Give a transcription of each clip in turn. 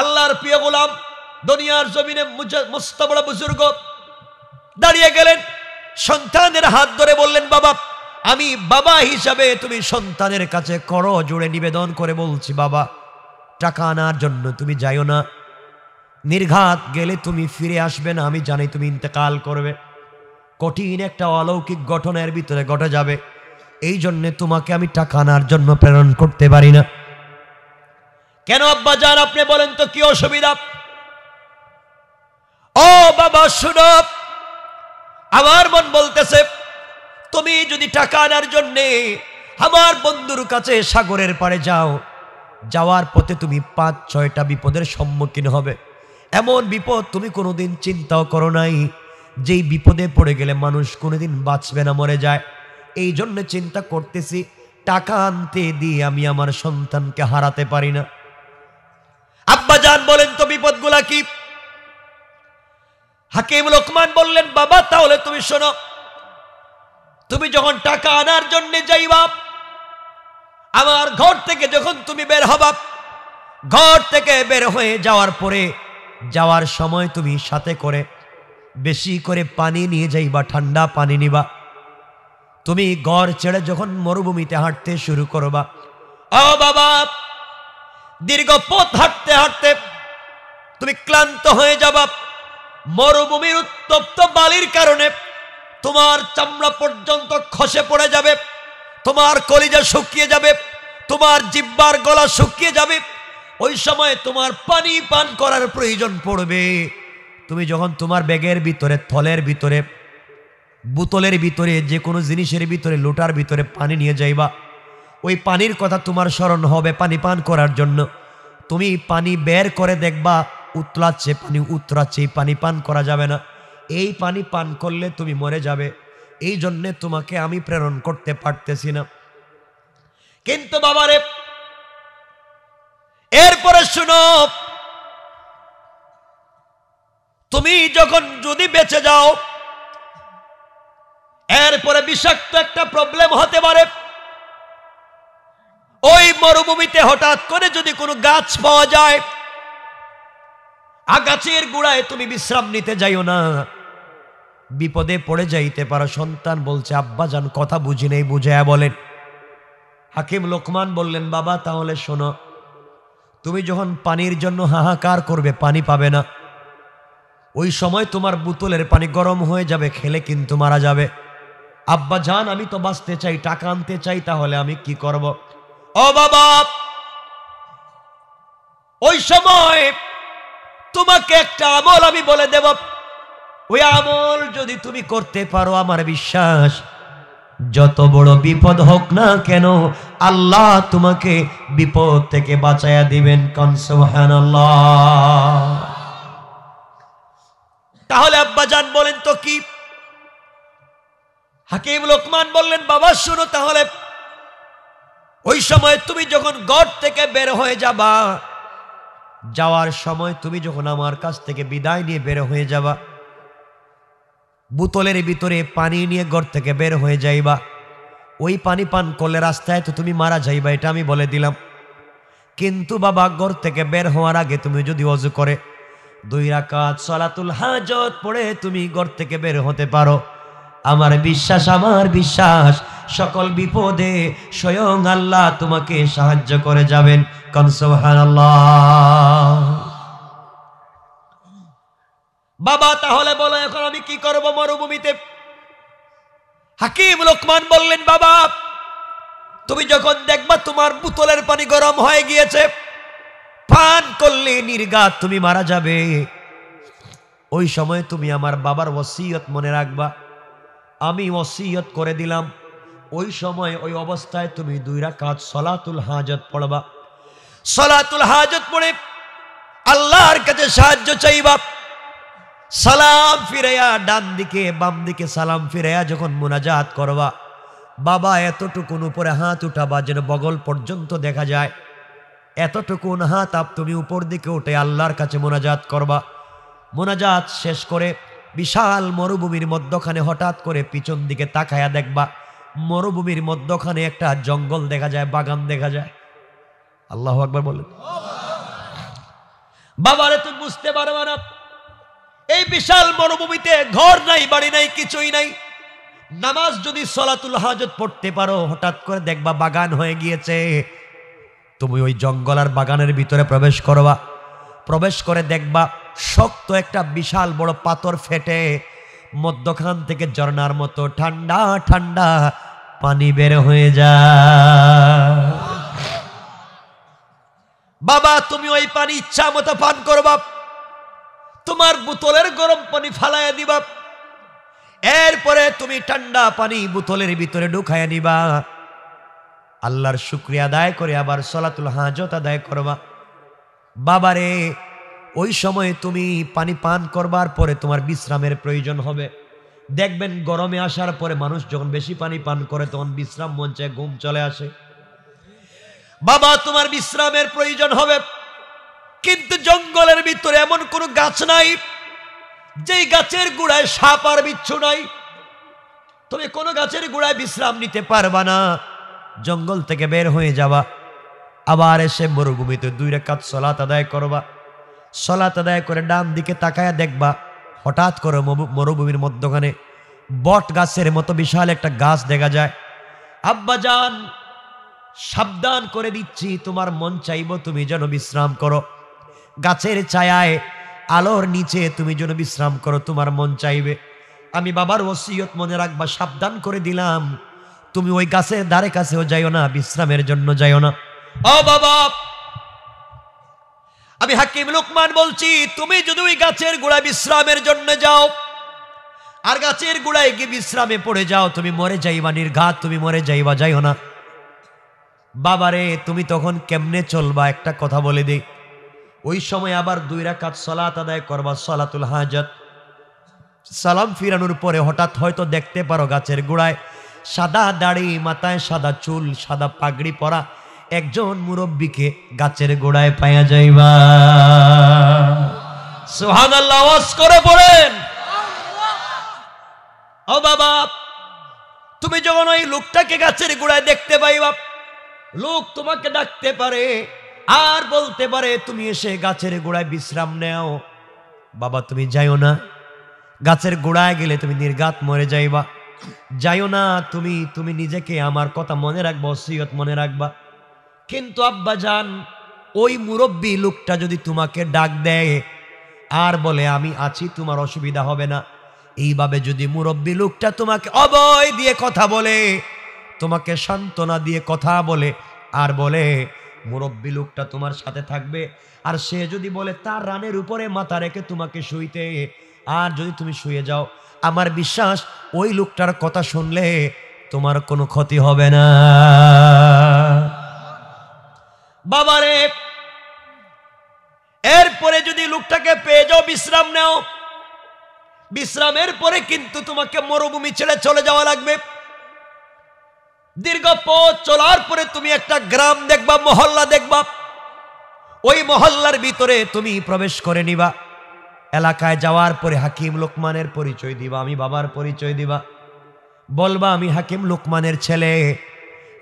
আল্লাহর প্রিয় গোলাম দুনিয়ার জমিনে মস্ত বুজুর্গ দাঁড়িয়ে গেলেন সন্তানের হাত ধরে বললেন বাবা আমি বাবা হিসাবে তুমি সন্তানের কাছে করো জুড়ে নিবেদন করে বলছি বাবা টাকা আনার জন্য তুমি যাইও না নির্ঘাত গেলে তুমি ফিরে আসবে না আমি জানি তুমি ইন্তেকাল করবে কঠিন একটা অলৌকিক ঘটনার ভিতরে ঘটে যাবে এই জন্যে তোমাকে আমি টাকা আনার জন্য প্রেরণ করতে পারি না কেন আব্বা যান আপনি বলেন তো কি অসুবিধা ও বাবা শুন আমার মন বলতেছে তুমি যদি টাকা আনার জন্যে আমার বন্ধুর কাছে সাগরের পাড়ে যাও যাওয়ার পথে তুমি পাঁচ ছয়টা বিপদের সম্মুখীন হবে এমন বিপদ তুমি কোনোদিন চিন্তাও করো নাই যেই বিপদে পড়ে গেলে মানুষ কোনোদিন বাঁচবে না মরে যায় এই জন্য চিন্তা করতেছি টাকা আনতে দিয়ে আমি আমার সন্তানকে হারাতে পারি না আব্বাজান বলেন তো বিপদ গুলা কি হাকিম লোকমান বললেন বাবা তাহলে তুমি শোনো তুমি যখন টাকা আনার জন্য যাইবা আমার ঘর থেকে যখন তুমি বের হবা ঘর থেকে বের হয়ে যাওয়ার পরে যাওয়ার সময় তুমি সাথে করে বেশি করে পানি নিয়ে যাইবা ঠান্ডা পানি নিবা তুমি গড় ছেড়ে যখন মরুভূমিতে হাঁটতে শুরু করবা ও বাবা দীর্ঘ পথ হাঁটতে হাঁটতে তুমি ক্লান্ত হয়ে যাবা মরুভূমির উত্তপ্ত বালির কারণে তোমার চামড়া পর্যন্ত খসে পড়ে যাবে তোমার কলিজা শুকিয়ে যাবে তোমার জিব্বার গলা শুকিয়ে যাবে ওই সময় তোমার পানি পান করার প্রয়োজন পড়বে তুমি যখন তোমার ব্যাগের ভিতরে থলের ভিতরে বোতলের ভিতরে যে কোনো জিনিসের ভিতরে লোটার ভিতরে পানি নিয়ে যাইবা ওই পানির কথা তোমার স্মরণ হবে পানি পান করার জন্য তুমি পানি বের করে দেখবা উতলাচ্ছে পানি উতরাচ্ছে এই পানি পান করা যাবে না এই পানি পান করলে তুমি মরে যাবে এই জন্যে তোমাকে আমি প্রেরণ করতে পারতেছি না কিন্তু বাবারে এরপরে শুনো তুমি যখন যদি বেঁচে যাও এরপরে বিষাক্ত একটা প্রবলেম হতে পারে ওই মরুভূমিতে হঠাৎ করে যদি কোনো গাছ পাওয়া যায় আগাছের গুড়ায় তুমি বিশ্রাম নিতে যাইও না বিপদে পড়ে যাইতে পারো সন্তান বলছে আব্বা যান কথা বুঝি নেই বুঝায়া বলেন হাকিম লোকমান বললেন বাবা তাহলে শোনো তুমি যখন পানির জন্য হাহাকার করবে পানি পাবে না ওই সময় তোমার বোতলের পানি গরম হয়ে যাবে খেলে কিন্তু মারা যাবে আব্বা যান আমি তো বাঁচতে চাই টাকা আনতে চাই তাহলে আমি কি করবো ও বাবা ওই সময় তোমাকে একটা আমল আমি বলে দেব ওই আমল যদি তুমি করতে পারো আমার বিশ্বাস যত বড় বিপদ হোক না কেন আল্লাহ তোমাকে বিপদ থেকে বাঁচাইয়া দিবেন কনসোহান তাহলে আব্বাজান বলেন তো কি হাকিম লোকমান বললেন বাবা শুনো তাহলে ওই সময় তুমি যখন গড় থেকে বের হয়ে যাবা যাওয়ার সময় তুমি যখন আমার কাছ থেকে বিদায় নিয়ে বের হয়ে যাবা বোতলের ভিতরে পানি নিয়ে ঘর থেকে বের হয়ে যাইবা ওই পানি পান করলে রাস্তায় তো তুমি মারা যাইবা এটা আমি বলে দিলাম কিন্তু বাবা ঘর থেকে বের হওয়ার আগে তুমি যদি অজু করে দুই রাকাত সলাতুল হাজত পড়ে তুমি ঘর থেকে বের হতে পারো আমার বিশ্বাস আমার বিশ্বাস সকল বিপদে স্বয়ং আল্লাহ তোমাকে সাহায্য করে যাবেন বাবা তাহলে বলো এখন আমি কি করব মরুভূমিতে হাকিম লোকমান বললেন বাবা তুমি যখন দেখবা তোমার বোতলের পানি গরম হয়ে গিয়েছে পান করলে নির্গাত তুমি মারা যাবে ওই সময় তুমি আমার বাবার ওসিয়ত মনে রাখবা আমি ওসিয়ত করে দিলাম ওই সময় ওই অবস্থায় তুমি দুই রাকাত সলাতুল হাজত পড়বা সলাতুল হাজত পড়ে আল্লাহর কাছে সাহায্য চাইবা সালাম ফিরাইয়া ডান দিকে বাম দিকে সালাম ফিরাইয়া যখন মোনাজাত করবা বাবা এতটুকুন উপরে হাত উঠাবা যেন বগল পর্যন্ত দেখা যায় এতটুকুন হাত আপ তুমি উপর দিকে উঠে আল্লাহর কাছে মোনাজাত করবা মোনাজাত শেষ করে বিশাল মরুভূমির মধ্যখানে হঠাৎ করে পিছন দিকে তাকায়া দেখবা মরুভূমির মধ্যখানে একটা জঙ্গল দেখা যায় বাগান দেখা যায় আল্লাহ একবার বলেন বাবারে তো বুঝতে পারবা না এই বিশাল মরুভূমিতে ঘর নাই বাড়ি নাই কিছুই নাই নামাজ যদি সলাতুল হাজত পড়তে পারো হঠাৎ করে দেখবা বাগান হয়ে গিয়েছে তুমি ওই জঙ্গল আর বাগানের ভিতরে প্রবেশ করবা প্রবেশ করে দেখবা শক্ত একটা বিশাল বড় পাথর ফেটে মধ্যখান থেকে ঝর্নার মতো ঠান্ডা ঠান্ডা পানি বের হয়ে যা বাবা তুমি ওই পানি ইচ্ছা মতো পান করবা তোমার বোতলের গরম পানি ফালাইয়া দিবা এরপরে তুমি ঠান্ডা পানি বোতলের ভিতরে ঢুকাইয়া নিবা আল্লাহর শুক্রিয়া আদায় করে আবার সলাতুল হাজত আদায় করবা বাবারে ওই সময় তুমি পানি পান করবার পরে তোমার বিশ্রামের প্রয়োজন হবে দেখবেন গরমে আসার পরে মানুষ যখন বেশি পানি পান করে তখন বিশ্রাম মঞ্চে ঘুম চলে আসে বাবা তোমার বিশ্রামের প্রয়োজন হবে কিন্তু জঙ্গলের ভিতরে এমন কোনো গাছ নাই যেই গাছের গুড়ায় সাপ আর বিচ্ছু নাই তুমি কোনো গাছের গুড়ায় বিশ্রাম নিতে পারবা না জঙ্গল থেকে বের হয়ে যাবা আবার এসে মরুভূমিতে দুই রেখাত সলাত আদায় করবা সলাত আদায় করে ডান দিকে তাকায়া দেখবা হঠাৎ করে মরুভূমির মধ্যখানে বট গাছের মতো বিশাল একটা গাছ দেখা যায় আব্বাজান সাবধান করে দিচ্ছি তোমার মন চাইব তুমি যেন বিশ্রাম করো গাছের ছায়ায় আলোর নিচে তুমি যেন বিশ্রাম করো তোমার মন চাইবে আমি বাবার ওসিয়ত মনে রাখবা সাবধান করে দিলাম তুমি ওই গাছের দ্বারে কাছেও যাইও না বিশ্রামের জন্য যাইও না ও বাবা আমি হাকিম লুকমান বলছি তুমি যদি ওই গাছের গোড়ায় বিশ্রামের জন্য যাও আর গাছের গোড়ায় গিয়ে বিশ্রামে পড়ে যাও তুমি মরে যাইবা নির্ঘাত তুমি মরে যাইবা যাইও না বাবারে তুমি তখন কেমনে চলবা একটা কথা বলে দিই ওই সময় আবার দুই রাখাত সলাত আদায় করবা সলাতুল হাজত সালাম ফিরানোর পরে হঠাৎ হয়তো দেখতে পারো গাছের গোড়ায় সাদা দাড়ি মাথায় সাদা চুল সাদা পাগড়ি পরা একজন মুরব্বীকে গাছের গোড়ায় পায়া যাইবা সোহান করে পড়েন ও বাবা তুমি যখন ওই লোকটাকে গাছের গোড়ায় দেখতে পাইবা লোক তোমাকে ডাকতে পারে আর বলতে পারে তুমি এসে গাছের গোড়ায় বিশ্রাম নেও বাবা তুমি যাইও না গাছের গোড়ায় গেলে তুমি নির্গাত মরে যাইবা যাইও না তুমি তুমি নিজেকে আমার কথা মনে রাখবা অসিয়ত মনে রাখবা কিন্তু আব্বা যান ওই মুরব্বী লোকটা যদি তোমাকে ডাক দেয় আর বলে আমি আছি তোমার অসুবিধা হবে না এইভাবে যদি মুরব্বী লোকটা তোমাকে অবয় দিয়ে কথা বলে তোমাকে সান্ত্বনা দিয়ে কথা বলে আর বলে মুরব্বী লোকটা তোমার সাথে থাকবে আর সে যদি বলে তার রানের উপরে মাথা রেখে তোমাকে শুইতে আর যদি তুমি শুয়ে যাও আমার বিশ্বাস ওই লোকটার কথা শুনলে তোমার কোনো ক্ষতি হবে না বাবারে এরপরে যদি লোকটাকে পেয়ে যাও বিশ্রাম নেও বিশ্রামের পরে কিন্তু তোমাকে মরুভূমি ছেড়ে চলে যাওয়া লাগবে দীর্ঘ পথ চলার পরে তুমি একটা গ্রাম দেখবা মহল্লা দেখবা ওই মহল্লার ভিতরে তুমি প্রবেশ করে নিবা এলাকায় যাওয়ার পরে হাকিম লোকমানের পরিচয় দিবা আমি বাবার পরিচয় দিবা বলবা আমি হাকিম লোকমানের ছেলে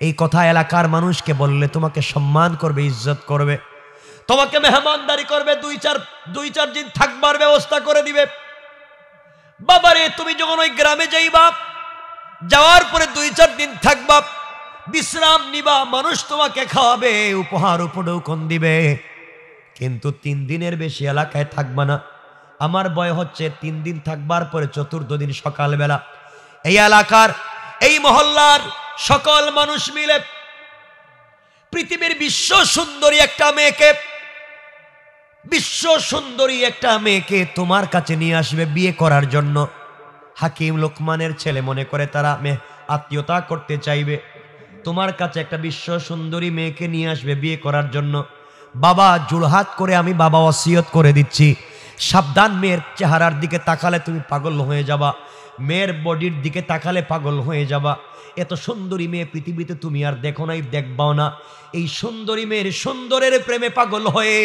এই কথা এলাকার মানুষকে বললে তোমাকে সম্মান করবে ইজ্জত করবে তোমাকে মেহমানদারি করবে দুই চার দুই চার দিন থাকবার ব্যবস্থা করে দিবে বাবারে তুমি যখন ওই গ্রামে যাইবা যাওয়ার পরে দুই চার দিন থাকবা বিশ্রাম নিবা মানুষ তোমাকে খাওয়াবে উপহার উপঢৌকন দিবে কিন্তু তিন দিনের বেশি এলাকায় থাকবা না আমার বয় হচ্ছে তিন দিন থাকবার পরে চতুর্থ দিন সকালবেলা এই এলাকার এই মহল্লার সকল মানুষ মিলে পৃথিবীর বিশ্ব সুন্দরী একটা মেয়েকে বিশ্ব সুন্দরী একটা মেয়েকে তোমার কাছে নিয়ে আসবে বিয়ে করার জন্য হাকিম লোকমানের ছেলে মনে করে তারা মেয়ে আত্মীয়তা করতে চাইবে তোমার কাছে একটা বিশ্ব সুন্দরী মেয়েকে নিয়ে আসবে বিয়ে করার জন্য বাবা জুড়হাত করে আমি বাবা অসিয়ত করে দিচ্ছি সাবধান মেয়ের চেহারার দিকে তাকালে তুমি পাগল হয়ে যাবা মেয়ের বডির দিকে তাকালে পাগল হয়ে যাবা এত সুন্দরী মেয়ে পৃথিবীতে তুমি আর দেখো নাই দেখবাও না এই সুন্দরী মেয়ের সুন্দরের প্রেমে পাগল হয়ে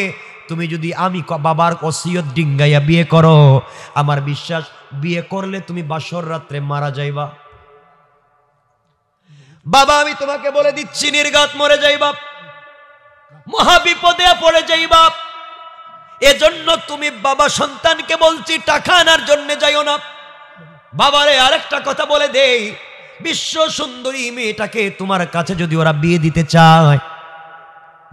তুমি যদি আমি বাবার অসিয়ত ডিঙ্গাইয়া বিয়ে করো আমার বিশ্বাস বিয়ে করলে তুমি বাসর রাত্রে মারা যাইবা বাবা আমি তোমাকে বলে দিচ্ছি নির্গাত মরে যাইবা মহাবিপদে পড়ে যাইবা এজন্য তুমি বাবা সন্তানকে বলছি টাকা আনার জন্য যাইও না বাবারে আরেকটা কথা বলে দেই বিশ্ব সুন্দরী মেয়েটাকে তোমার কাছে যদি ওরা বিয়ে দিতে চায়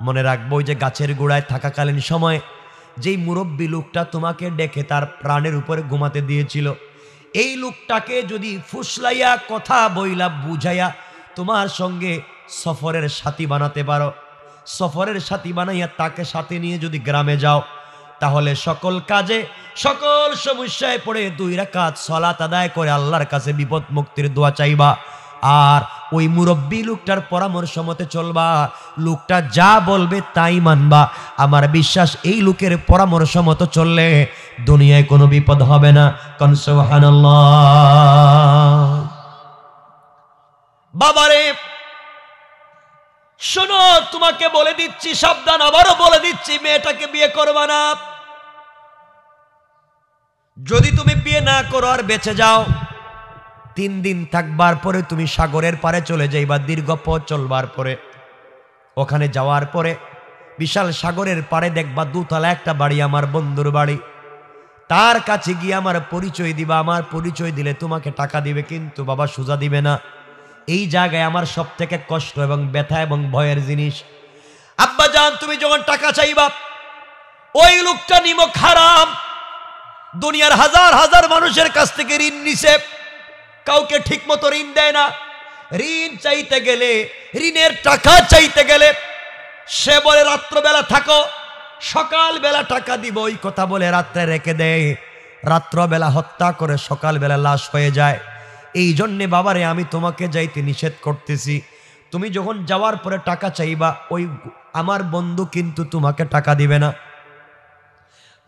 মনে রাখবো যে গাছের গোড়ায় থাকাকালীন সময় যেই মুরব্বী লোকটা তোমাকে ডেকে তার প্রাণের উপরে ঘুমাতে দিয়েছিল এই লোকটাকে যদি ফুসলাইয়া কথা বইলা বুঝাইয়া তোমার সঙ্গে সফরের সাথী বানাতে পারো সফরের সাথী বানাইয়া তাকে সাথে নিয়ে যদি গ্রামে যাও তাহলে সকল কাজে সকল সমস্যায় পড়ে দুই রাকাত সলাত আদায় করে আল্লাহর কাছে বিপদ মুক্তির দোয়া চাইবা আর ওই মুরব্বী লোকটার পরামর্শ মতে চলবা লোকটা যা বলবে তাই মানবা আমার বিশ্বাস এই লোকের পরামর্শ মতো চললে দুনিয়ায় কোনো বিপদ হবে না কনসোহান বাবারে শোনো তোমাকে বলে দিচ্ছি সাবধান আবারও বলে দিচ্ছি মেয়েটাকে বিয়ে করবা না যদি তুমি বিয়ে না করো আর বেঁচে যাও তিন দিন থাকবার পরে তুমি সাগরের পারে চলে যাইবা দীর্ঘ পথ চলবার পরে ওখানে যাওয়ার পরে বিশাল সাগরের পারে দেখবা দুতলা একটা বাড়ি আমার বন্ধুর বাড়ি তার কাছে গিয়ে আমার পরিচয় দিবা আমার পরিচয় দিলে তোমাকে টাকা দিবে কিন্তু বাবা সোজা দিবে না এই জায়গায় আমার সব থেকে কষ্ট এবং ব্যথা এবং ভয়ের জিনিস আব্বা যান তুমি যখন টাকা চাইবা ওই লোকটা নিম খারাপ দুনিয়ার হাজার হাজার মানুষের কাছ থেকে ঋণ নিছে কাউকে ঠিক মতো ঋণ দেয় না ঋণ চাইতে গেলে ঋণের টাকা চাইতে গেলে সে বলে রাত্রবেলা থাকো সকালবেলা টাকা দিব ওই কথা বলে রাত্রে রেখে দেয় রাত্রবেলা হত্যা করে সকালবেলা লাশ হয়ে যায় এই জন্যে বাবারে আমি তোমাকে যাইতে নিষেধ করতেছি তুমি যখন যাওয়ার পরে টাকা চাইবা ওই আমার বন্ধু কিন্তু তোমাকে টাকা দিবে না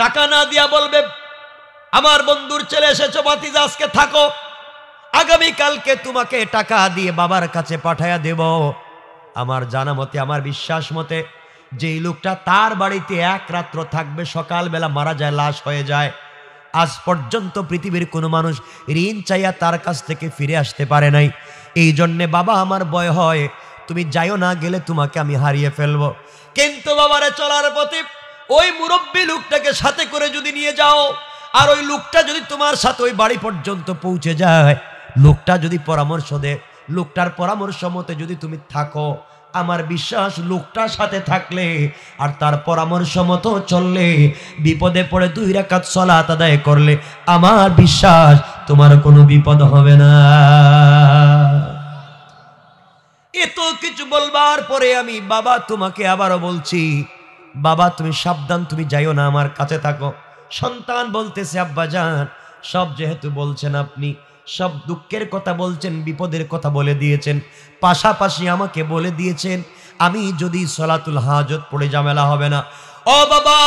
টাকা না দিয়া বলবে আমার বন্ধুর ছেলে এসেছো বাতিজ আজকে থাকো আগামী কালকে তোমাকে টাকা দিয়ে বাবার কাছে পাঠাইয়া দেব আমার জানা মতে আমার বিশ্বাস মতে যেই লোকটা তার বাড়িতে এক রাত্র থাকবে সকালবেলা মারা যায় লাশ হয়ে যায় আজ পর্যন্ত পৃথিবীর কোনো মানুষ ঋণ চাইয়া তার কাছ থেকে ফিরে আসতে পারে নাই এই জন্যে বাবা আমার ভয় হয় তুমি যাইও না গেলে তোমাকে আমি হারিয়ে ফেলবো কিন্তু বাবারে চলার পথে ওই মুরব্বী লোকটাকে সাথে করে যদি নিয়ে যাও আর ওই লোকটা যদি তোমার সাথে ওই বাড়ি পর্যন্ত পৌঁছে যায় লোকটা যদি পরামর্শ দেয় লোকটার পরামর্শ মতে যদি তুমি থাকো আমার বিশ্বাস লোকটার সাথে থাকলে আর তার পরামর্শ মতো চললে বিপদে পড়ে দুই রাকাত সলাত আদায় করলে আমার বিশ্বাস তোমার কোনো বিপদ হবে না এত কিছু বলবার পরে আমি বাবা তোমাকে আবারও বলছি বাবা তুমি সাবধান তুমি যাইও না আমার কাছে থাকো সন্তান বলতেছে আব্বা যান সব যেহেতু বলছেন আপনি সব দুঃখের কথা বলছেন বিপদের কথা বলে দিয়েছেন পাশাপাশি আমাকে বলে দিয়েছেন আমি যদি সলাতুল হাজত পড়ে জামেলা হবে না ও বাবা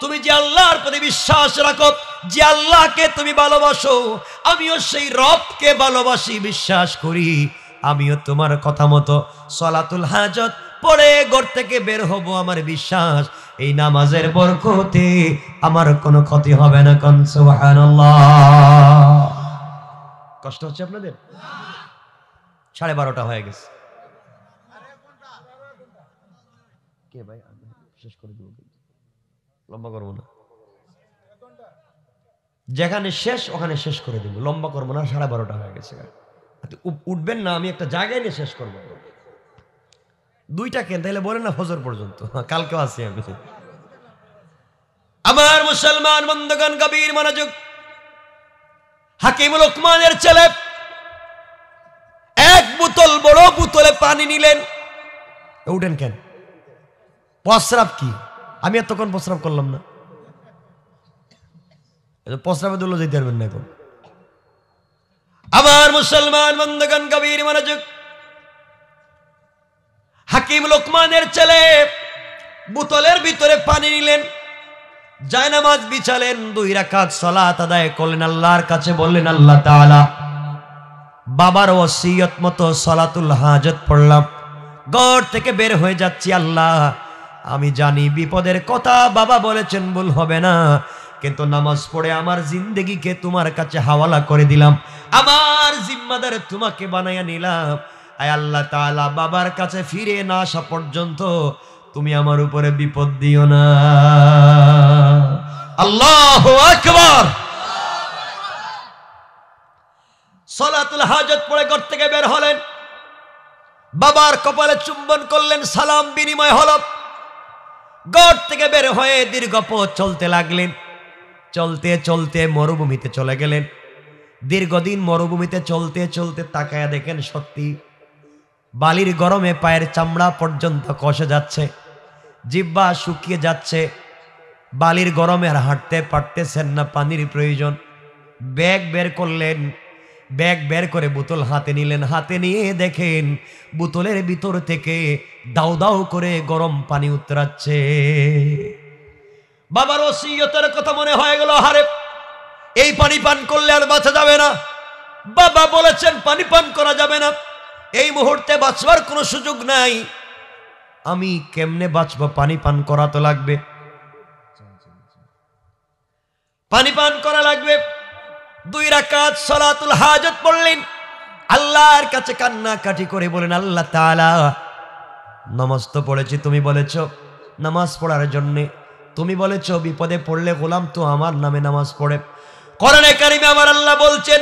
তুমি যে আল্লাহর প্রতি বিশ্বাস রাখো যে আল্লাহকে তুমি ভালোবাসো আমিও সেই রবকে ভালোবাসি বিশ্বাস করি আমিও তোমার কথা মতো সলাতুল হাজত পরে ঘর থেকে বের হব আমার বিশ্বাস এই নামাজের বরকতে আমার কোনো ক্ষতি হবে না কনসুবহানাল্লাহ কষ্ট হচ্ছে আপনাদের সাড়ে বারোটা হয়ে গেছে কে ভাই শেষ করে দেবো লম্বা করবো না যেখানে শেষ ওখানে শেষ করে দেবো লম্বা করবো না সাড়ে বারোটা হয়ে গেছে উঠবেন না আমি একটা জায়গায় নিয়ে শেষ করবো দুইটা কেন তাহলে বলেন না ফজর পর্যন্ত কালকেও আছি আমি আমার মুসলমান বন্ধগণ কবির মনোযোগ হাকিমুল ওকমানের ছেলে এক বোতল বড় বোতলে পানি নিলেন উঠেন কেন প্রস্রাব কি আমি এতক্ষণ প্রস্রাব করলাম না প্রস্রাবে দুলো যেতে পারবেন না এখন আমার মুসলমান বন্ধগণ কবির মনোযোগ হাকিম লোকমানের ছেলে বোতলের ভিতরে পানি নিলেন জায়নামাজ বিছালেন দুই রাকাত সলাত আদায় করলেন আল্লাহর কাছে বললেন আল্লাহ তালা বাবার ওসিয়ত মতো সলাতুল হাজত পড়লাম ঘর থেকে বের হয়ে যাচ্ছি আল্লাহ আমি জানি বিপদের কথা বাবা বলেছেন ভুল হবে না কিন্তু নামাজ পড়ে আমার জিন্দগিকে তোমার কাছে হাওয়ালা করে দিলাম আমার জিম্মাদার তোমাকে বানাইয়া নিলাম আয় আল্লাহ তালা বাবার কাছে ফিরে না আসা পর্যন্ত তুমি আমার উপরে বিপদ দিও না আল্লাহ আকবার সলাতুল হাজত পড়ে ঘর থেকে বের হলেন বাবার কপালে চুম্বন করলেন সালাম বিনিময় হল ঘর থেকে বের হয়ে দীর্ঘ পথ চলতে লাগলেন চলতে চলতে মরুভূমিতে চলে গেলেন দীর্ঘদিন মরুভূমিতে চলতে চলতে তাকায় দেখেন সত্যি বালির গরমে পায়ের চামড়া পর্যন্ত কষে যাচ্ছে জিব্বা শুকিয়ে যাচ্ছে বালির গরমে আর হাঁটতে পারতেছেন না পানির প্রয়োজন ব্যাগ বের করলেন ব্যাগ বের করে বোতল হাতে নিলেন হাতে নিয়ে দেখেন বোতলের ভিতর থেকে দাউ দাউ করে গরম পানি উতরাচ্ছে বাবার ওসিয়তের কথা মনে হয়ে গেল হারে এই পানি পান করলে আর বাঁচা যাবে না বাবা বলেছেন পানি পান করা যাবে না এই মুহূর্তে বাঁচবার কোনো সুযোগ নাই আমি কেমনে বাঁচব পানি পান করা তো লাগবে পানি পান করা লাগবে দুই রাকাত সলাতুল হাজত পড়লেন আল্লাহর কাছে কান্না কাটি করে বলেন আল্লাহ তালা নমাজ তো পড়েছি তুমি বলেছ নামাজ পড়ার জন্যে তুমি বলেছ বিপদে পড়লে গোলাম তো আমার নামে নামাজ পড়ে করণে কারিমে আমার আল্লাহ বলছেন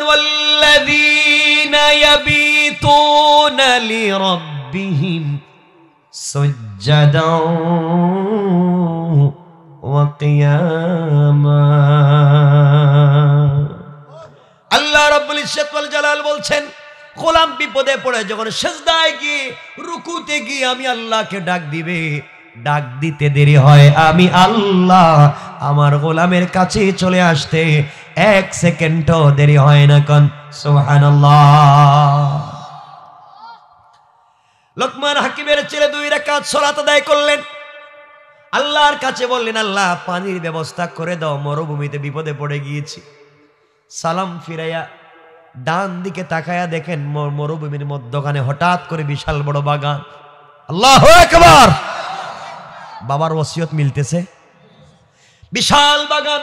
সজ্জাদ ওয়াকিয়ামা আল্লাহ রাব্বুল ইজ্জত জালাল বলছেন গোলাম বিপদে পড়ে যখন শেষদায় গিয়ে রুকুতে গিয়ে আমি আল্লাহকে ডাক দিবে ডাক দিতে দেরি হয় আমি আল্লাহ আমার গোলামের কাছে চলে আসতে এক সেকেন্ডও দেরি হয় না কন সুবহানাল্লাহ লোকমান হাকিমের ছেলে দুই রাকাত ছড়াতে দায় করলেন আল্লাহর কাছে বললেন আল্লাহ পানির ব্যবস্থা করে দাও মরুভূমিতে বিপদে পড়ে গিয়েছি সালাম ফিরাইয়া ডান দিকে তাকায়া দেখেন মরুভূমির মধ্যখানে হঠাৎ করে বিশাল বড় বাগান আল্লাহ একবার বাবার ওসিয়ত মিলতেছে বিশাল বাগান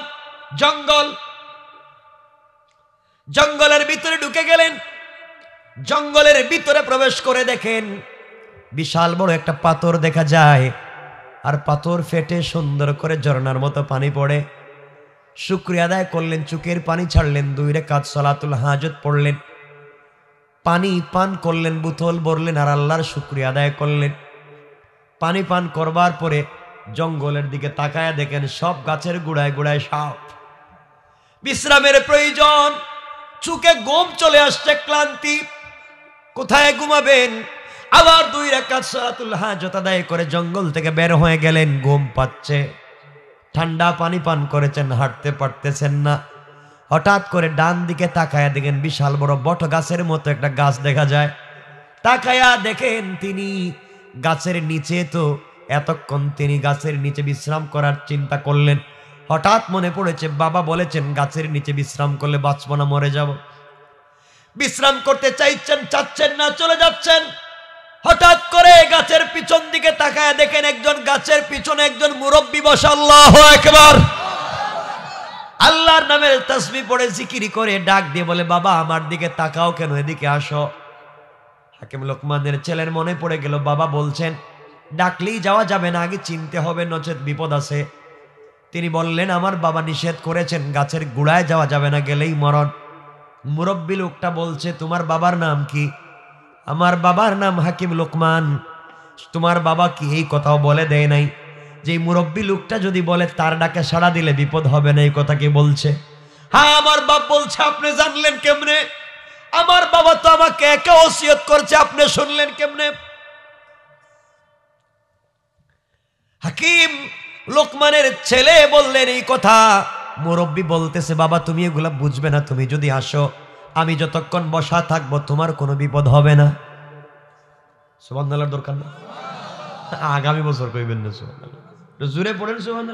জঙ্গল জঙ্গলের ভিতরে ঢুকে গেলেন জঙ্গলের ভিতরে প্রবেশ করে দেখেন বিশাল বড় একটা পাথর দেখা যায় আর পাথর ফেটে সুন্দর করে ঝর্নার মতো পানি পড়ে শুক্রিয়া আদায় করলেন চুকের পানি ছাড়লেন দুই কাজ সলাতুল হাজত পড়লেন পানি পান করলেন বুথল ভরলেন আর আল্লাহর শুক্রিয়া আদায় করলেন পানি পান করবার পরে জঙ্গলের দিকে তাকায়া দেখেন সব গাছের গুড়ায় গুড়ায় সাপ বিশ্রামের প্রয়োজন চুকে গোম চলে আসছে ক্লান্তি কোথায় ঘুমাবেন আবার দুই রাকাত সালাতুল হাজত আদায় করে জঙ্গল থেকে বের হয়ে গেলেন ঘুম পাচ্ছে ঠান্ডা পানি পান করেছেন হাঁটতে পারতেছেন না হঠাৎ করে ডান দিকে তাকায়া দেখেন বিশাল বড় বট গাছের মতো একটা গাছ দেখা যায় তাকায়া দেখেন তিনি গাছের নিচে তো এতক্ষণ তিনি গাছের নিচে বিশ্রাম করার চিন্তা করলেন হঠাৎ মনে পড়েছে বাবা বলেছেন গাছের নিচে বিশ্রাম করলে বাঁচব না মরে যাব বিশ্রাম করতে চাইছেন চাচ্ছেন না চলে যাচ্ছেন হঠাৎ করে গাছের পিছন দিকে তাকায় দেখেন একজন গাছের পিছনে একজন মুরব্বী বসাল্লাহ একবার আল্লাহর নামের তসবি পড়ে জিকিরি করে ডাক দিয়ে বলে বাবা আমার দিকে তাকাও কেন এদিকে আসো হাকিম লোকমানের ছেলের মনে পড়ে গেল বাবা বলছেন ডাকলেই যাওয়া যাবে না আগে চিনতে হবে নচেত বিপদ আছে তিনি বললেন আমার বাবা নিষেধ করেছেন গাছের গুড়ায় যাওয়া যাবে না গেলেই মরণ মুরব্বী লোকটা বলছে তোমার বাবার নাম কি আমার বাবার নাম হাকিম লোকমান তোমার বাবা কি এই কথাও বলে দেয় নাই যে মুরব্বী লোকটা যদি বলে তার ডাকে সাড়া দিলে বিপদ হবে না এই কথা কি বলছে হ্যাঁ আমার বাপ বলছে আপনি জানলেন কেমনে আমার বাবা তো আমাকে একে ওসিয়ত করছে আপনি শুনলেন কেমনে হাকিম লোকমানের ছেলে বললেন এই কথা মুরব্বী বলতেছে বাবা তুমি এগুলা বুঝবে না তুমি যদি আসো আমি যতক্ষণ বসা থাকবো তোমার কোনো বিপদ হবে না সুবান আল্লাহর দরকার না আগামী বছর কইবেন না সুবান জুড়ে পড়েন সুবান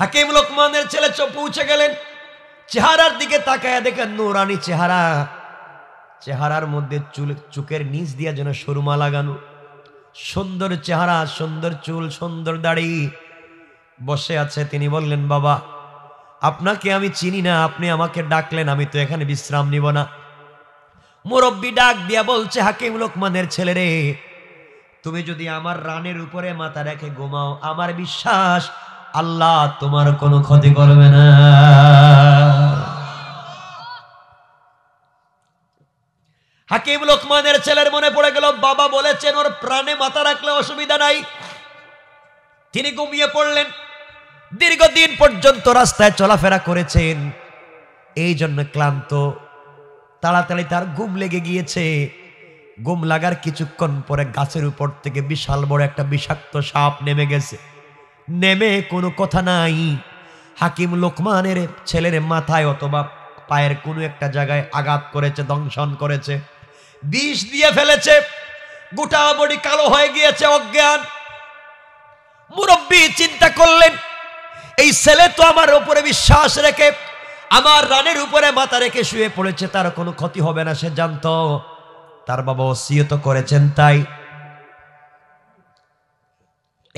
হাকিম লোকমানের ছেলে পৌঁছে গেলেন চেহারার দিকে তাকায় দেখেন নোরানি চেহারা চেহারার মধ্যে চুল চুকের নিচ দিয়া যেন সরুমা লাগানো সুন্দর চেহারা সুন্দর চুল সুন্দর দাড়ি বসে আছে তিনি বললেন বাবা আপনাকে আমি চিনি না আপনি আমাকে ডাকলেন আমি তো এখানে বিশ্রাম নিব না মুরব্বী ডাক দিয়া বলছে হাকিম লোকমানের ছেলে রে তুমি যদি আমার রানের উপরে মাথা রেখে ঘুমাও আমার বিশ্বাস আল্লাহ তোমার কোনো ক্ষতি করবে না হাকিম লোকমানের ছেলের মনে পড়ে গেল বাবা বলেছেন ওর প্রাণে মাথা রাখলে অসুবিধা নাই তিনি ঘুমিয়ে পড়লেন দীর্ঘদিন পর্যন্ত রাস্তায় চলাফেরা করেছেন এই জন্য ক্লান্ত তাড়াতাড়ি তার ঘুম লেগে গিয়েছে ঘুম লাগার কিছুক্ষণ পরে গাছের উপর থেকে বিশাল বড় একটা বিষাক্ত সাপ নেমে গেছে নেমে কোনো কথা নাই হাকিম লোকমানের ছেলের মাথায় অথবা পায়ের কোনো একটা জায়গায় আঘাত করেছে দংশন করেছে বিষ দিয়ে ফেলেছে গোটা বডি কালো হয়ে গিয়েছে অজ্ঞান মুরব্বী চিন্তা করলেন এই ছেলে তো আমার উপরে বিশ্বাস রেখে আমার রানের উপরে মাথা রেখে শুয়ে পড়েছে তার কোনো ক্ষতি হবে না সে জানত তার বাবা অসিয়ত করেছেন তাই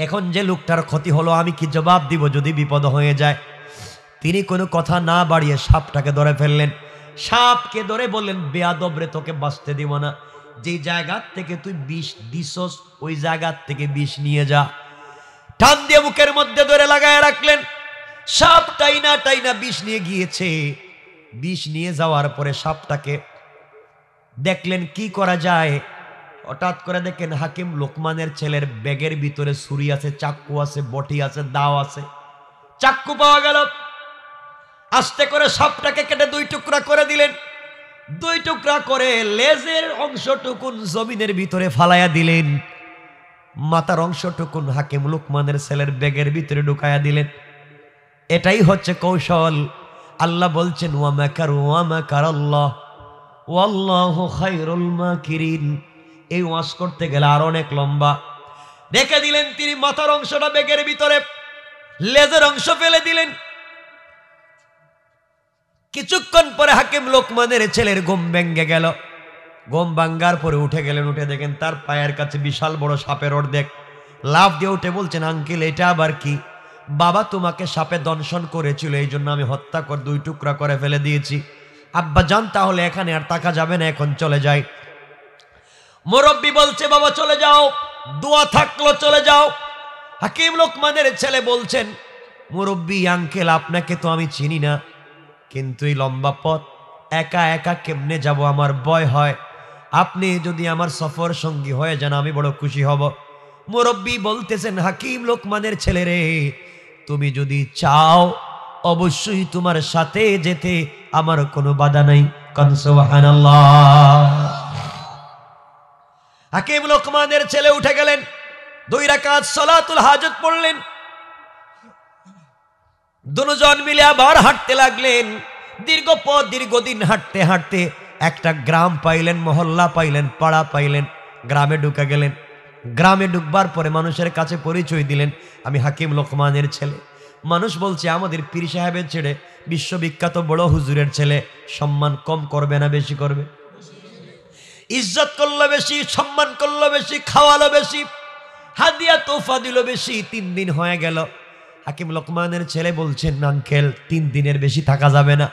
এখন যে লোকটার ক্ষতি হলো আমি কি জবাব দিব যদি বিপদ হয়ে যায় তিনি কোনো কথা না বাড়িয়ে সাপটাকে ধরে ফেললেন সাপকে ধরে বললেন বেয়াদবরে তোকে বাঁচতে দিব না যে জায়গার থেকে তুই বিষ দিস ওই জায়গার থেকে বিষ নিয়ে যা টান দিয়ে বুকের মধ্যে ধরে লাগায় রাখলেন সাপ টাইনা টাইনা বিষ নিয়ে গিয়েছে বিষ নিয়ে যাওয়ার পরে সাপটাকে দেখলেন কি করা যায় হঠাৎ করে দেখেন হাকিম লোকমানের ছেলের ব্যাগের ভিতরে ছুরি আছে চাকু আছে বটি আছে দাও আছে চাকু পাওয়া গেল আস্তে করে সাপটাকে কেটে দুই টুকরা করে দিলেন দুই টুকরা করে লেজের অংশটুকুন জমিনের ভিতরে ফালাইয়া দিলেন মাতার অংশটুকুন হাকিম লুকমানের ছেলের ব্যাগের ভিতরে ঢুকায়া দিলেন এটাই হচ্ছে কৌশল আল্লাহ বলছেন ওয়ামাকার ওয়ামাকার আল্লাহ ওয়াল্লাহ খাইরুল মাকিরিন এই ওয়াশ করতে গেলে আর অনেক লম্বা রেখে দিলেন তিনি মাথার অংশটা ব্যাগের ভিতরে লেজের অংশ ফেলে দিলেন কিছুক্ষণ পরে হাকিম লোকমানের ছেলের ঘুম ভেঙ্গে গেল গম ভাঙ্গার পরে উঠে গেলেন উঠে দেখেন তার পায়ের কাছে বিশাল বড় সাপের অর্ধেক লাভ দিয়ে উঠে বলছেন আঙ্কেল এটা আবার কি বাবা তোমাকে সাপে দংশন করেছিল এই জন্য আমি হত্যা কর দুই টুকরা করে ফেলে দিয়েছি আব্বা যান তাহলে এখানে আর তাকা যাবে না এখন চলে যাই মোরব্বী বলছে বাবা চলে যাও দোয়া থাকলো চলে যাও হাকিম লোকমানের ছেলে বলছেন মুরব্বী আঙ্কেল আপনাকে তো আমি চিনি না কিন্তু এই লম্বা পথ একা একা কেমনে যাব আমার ভয় হয় আপনি যদি আমার সফর সঙ্গী হয়ে যান আমি বড় খুশি হব মুরব্বী বলতেছেন হাকিম লোকমানের ছেলে রে তুমি যদি চাও অবশ্যই তোমার সাথে যেতে আমার কোনো বাধা নাই হাকিম লোকমানের ছেলে উঠে গেলেন দুই রাকাত সলাতুল হাজত পড়লেন দুজন মিলে আবার হাঁটতে লাগলেন দীর্ঘ পথ দীর্ঘদিন হাঁটতে হাঁটতে একটা গ্রাম পাইলেন মহল্লা পাইলেন পাড়া পাইলেন গ্রামে ঢুকে গেলেন গ্রামে ঢুকবার পরে মানুষের কাছে পরিচয় দিলেন আমি হাকিম লোকমানের ছেলে মানুষ বলছে আমাদের পীর সাহেবের ছেড়ে বিশ্ববিখ্যাত বড় হুজুরের ছেলে সম্মান কম করবে না বেশি করবে ইজ্জত করলো বেশি সম্মান করলো বেশি খাওয়ালো বেশি হাদিয়া তোফা দিল বেশি তিন দিন হয়ে গেল হাকিম লোকমানের ছেলে বলছেন আঙ্কেল তিন দিনের বেশি থাকা যাবে না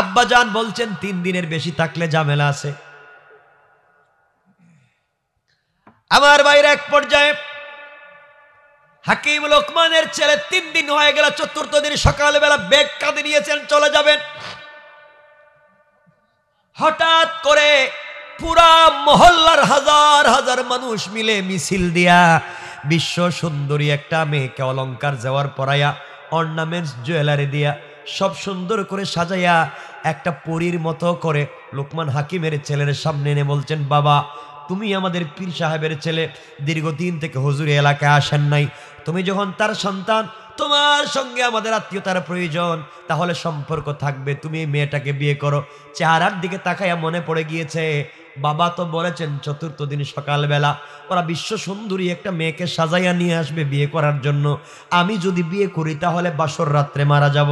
আব্বাজান বলছেন তিন দিনের বেশি থাকলে ঝামেলা আছে আমার বাইরে এক পর্যায়ে হাকিম লোকমানের ছেলে তিন দিন হয়ে গেল চতুর্থ দিন সকালবেলা বেগ কাঁদে নিয়েছেন চলে যাবেন হঠাৎ করে পুরা মহল্লার হাজার হাজার মানুষ মিলে মিছিল দিয়া বিশ্ব সুন্দরী একটা মেয়েকে অলঙ্কার যাওয়ার পরাইয়া অর্নামেন্টস জুয়েলারি দিয়া সব সুন্দর করে সাজাইয়া একটা পরীর মতো করে লোকমান হাকিমের ছেলের সামনে এনে বলছেন বাবা তুমি আমাদের পীর সাহেবের ছেলে দীর্ঘদিন থেকে হজুর এলাকায় আসেন নাই তুমি যখন তার সন্তান তোমার সঙ্গে আমাদের আত্মীয়তার প্রয়োজন তাহলে সম্পর্ক থাকবে তুমি এই মেয়েটাকে বিয়ে করো চেহারার দিকে তাকাইয়া মনে পড়ে গিয়েছে বাবা তো বলেছেন চতুর্থ দিন সকালবেলা ওরা বিশ্ব সুন্দরী একটা মেয়েকে সাজাইয়া নিয়ে আসবে বিয়ে করার জন্য আমি যদি বিয়ে করি তাহলে বাসর রাত্রে মারা যাব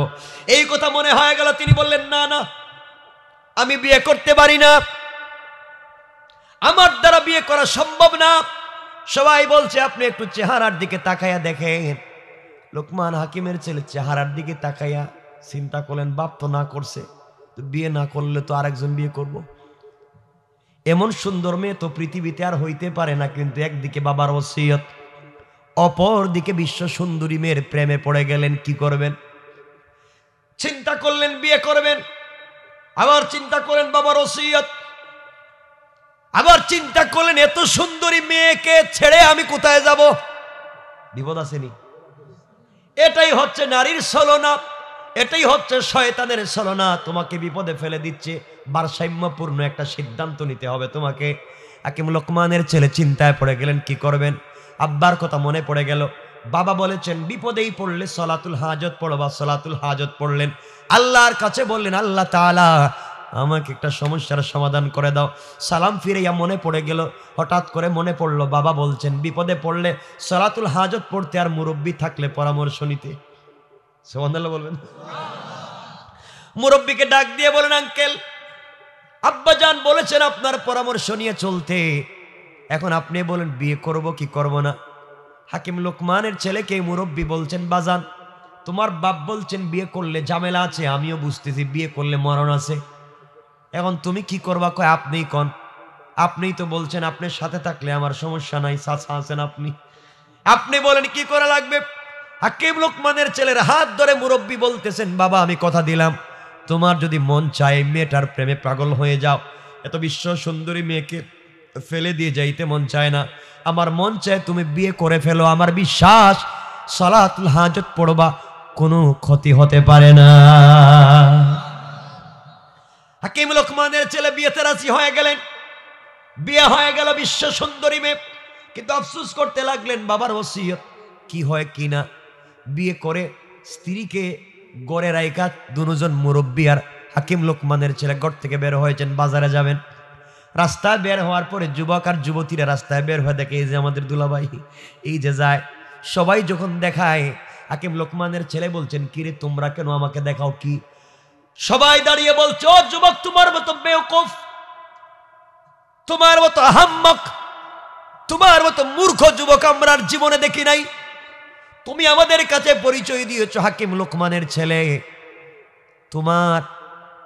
এই কথা মনে হয়ে গেল তিনি বললেন না না আমি বিয়ে করতে পারি না আমার দ্বারা বিয়ে করা সম্ভব না সবাই বলছে আপনি একটু চেহারার দিকে তাকাইয়া দেখেন লোকমান হাকিমের ছেলে চেহারার দিকে তাকাইয়া চিন্তা করলেন বাপ তো না করছে বিয়ে না করলে তো আরেকজন বিয়ে করবো এমন সুন্দর মেয়ে তো পৃথিবীতে আর হইতে পারে না কিন্তু একদিকে বাবার ওসিয়ত অপর দিকে বিশ্ব সুন্দরী মেয়ের প্রেমে পড়ে গেলেন কি করবেন চিন্তা করলেন বিয়ে করবেন আবার চিন্তা করেন বাবার ওসিয়ত আবার চিন্তা করলেন এত সুন্দরী মেয়েকে ছেড়ে আমি কোথায় যাব বিপদ আসেনি এটাই হচ্ছে নারীর ছলনা এটাই হচ্ছে শয়তানের ছলনা তোমাকে বিপদে ফেলে দিচ্ছে ভারসাম্যপূর্ণ একটা সিদ্ধান্ত নিতে হবে তোমাকে আকিম লোকমানের ছেলে চিন্তায় পড়ে গেলেন কি করবেন আব্বার কথা মনে পড়ে গেল বাবা বলেছেন বিপদেই পড়লে সলাতুল হাজত পড়ো বা সলাতুল হাজত পড়লেন আল্লাহর কাছে বললেন আল্লাহ তালা আমাকে একটা সমস্যার সমাধান করে দাও সালাম ফিরাইয়া মনে পড়ে গেল হঠাৎ করে মনে পড়লো বাবা বলছেন বিপদে পড়লে সলাতুল হাজত পড়তে আর মুরব্বী থাকলে পরামর্শ নিতে সে বলবেন মুরব্বীকে ডাক দিয়ে বলেন আঙ্কেল আব্বাজান বলেছেন আপনার পরামর্শ নিয়ে চলতে এখন আপনি বলেন বিয়ে করব কি করব না হাকিম লোকমানের ছেলেকে মুরব্বী বলছেন বাজান তোমার বাপ বলছেন বিয়ে করলে ঝামেলা আছে আমিও বুঝতেছি বিয়ে করলে মরণ আছে এখন তুমি কি করবা কয় আপনিই কন আপনিই তো বলছেন আপনার সাথে থাকলে আমার সমস্যা নাই সাসা আছেন আপনি আপনি বলেন কি করা লাগবে হাকিম লোকমানের ছেলের হাত ধরে মুরব্বী বলতেছেন বাবা আমি কথা দিলাম তোমার যদি মন চায় মেয়েটার প্রেমে পাগল হয়ে যাও এত বিশ্ব সুন্দরী মেয়েকে ফেলে দিয়ে যাইতে মন চায় না আমার মন চায় তুমি বিয়ে করে ফেলো আমার বিশ্বাস সালাতুল হাজত পড়বা কোনো ক্ষতি হতে পারে না হাকিম লোকমানের ছেলে বিয়েতে রাজি হয়ে গেলেন বিয়ে হয়ে গেল বিশ্ব সুন্দরী মেয়ে কিন্তু আফসুস করতে লাগলেন বাবার ওসিয়ত কি হয় কি না বিয়ে করে স্ত্রীকে গড়ে রাইকা দুজন মুরব্বী আর হাকিম লোকমানের ছেলে গড় থেকে বের হয়েছেন বাজারে যাবেন রাস্তায় বের হওয়ার পরে যুবক আর যুবতীরা রাস্তায় বের হয়ে দেখে এই যে আমাদের দুলাবাই এই যে যায় সবাই যখন দেখায় হাকিম লোকমানের ছেলে বলছেন কিরে তোমরা কেন আমাকে দেখাও কি সবাই দাঁড়িয়ে বলছো যুবক তোমার মতো বেওকফ তোমার মতো আহাম্মক তোমার মতো মূর্খ যুবক আমরা জীবনে দেখি নাই তুমি আমাদের কাছে পরিচয় দিয়েছ হাকিম লোকমানের ছেলে তোমার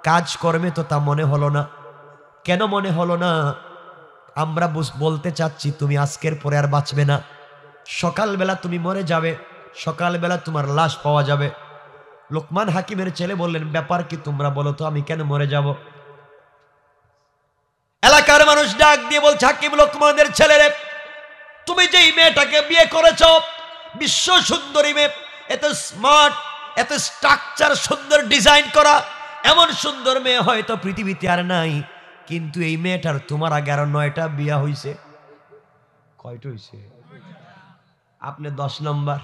কাজকর্মে তো তা মনে হলো না কেন মনে হলো না আমরা বলতে চাচ্ছি তুমি আজকের পরে আর বাঁচবে না সকালবেলা তুমি মরে যাবে সকালবেলা তোমার লাশ পাওয়া যাবে লোকমান হাকিমের ছেলে বললেন ব্যাপার কি তোমরা বলো তো আমি কেন মরে যাব এলাকার মানুষ ডাক দিয়ে বলছে হাকিম লোকমানের ছেলে তুমি যেই মেয়েটাকে বিয়ে করেছ বিশ্ব সুন্দরী মেপ এত স্মার্ট এত স্ট্রাকচার সুন্দর ডিজাইন করা এমন সুন্দর মেয়ে হয়তো পৃথিবীতে আর নাই কিন্তু এই মেয়েটার তোমার আগে আরো নয়টা বিয়া হইছে কয়টা হয়েছে আপনি দশ নম্বর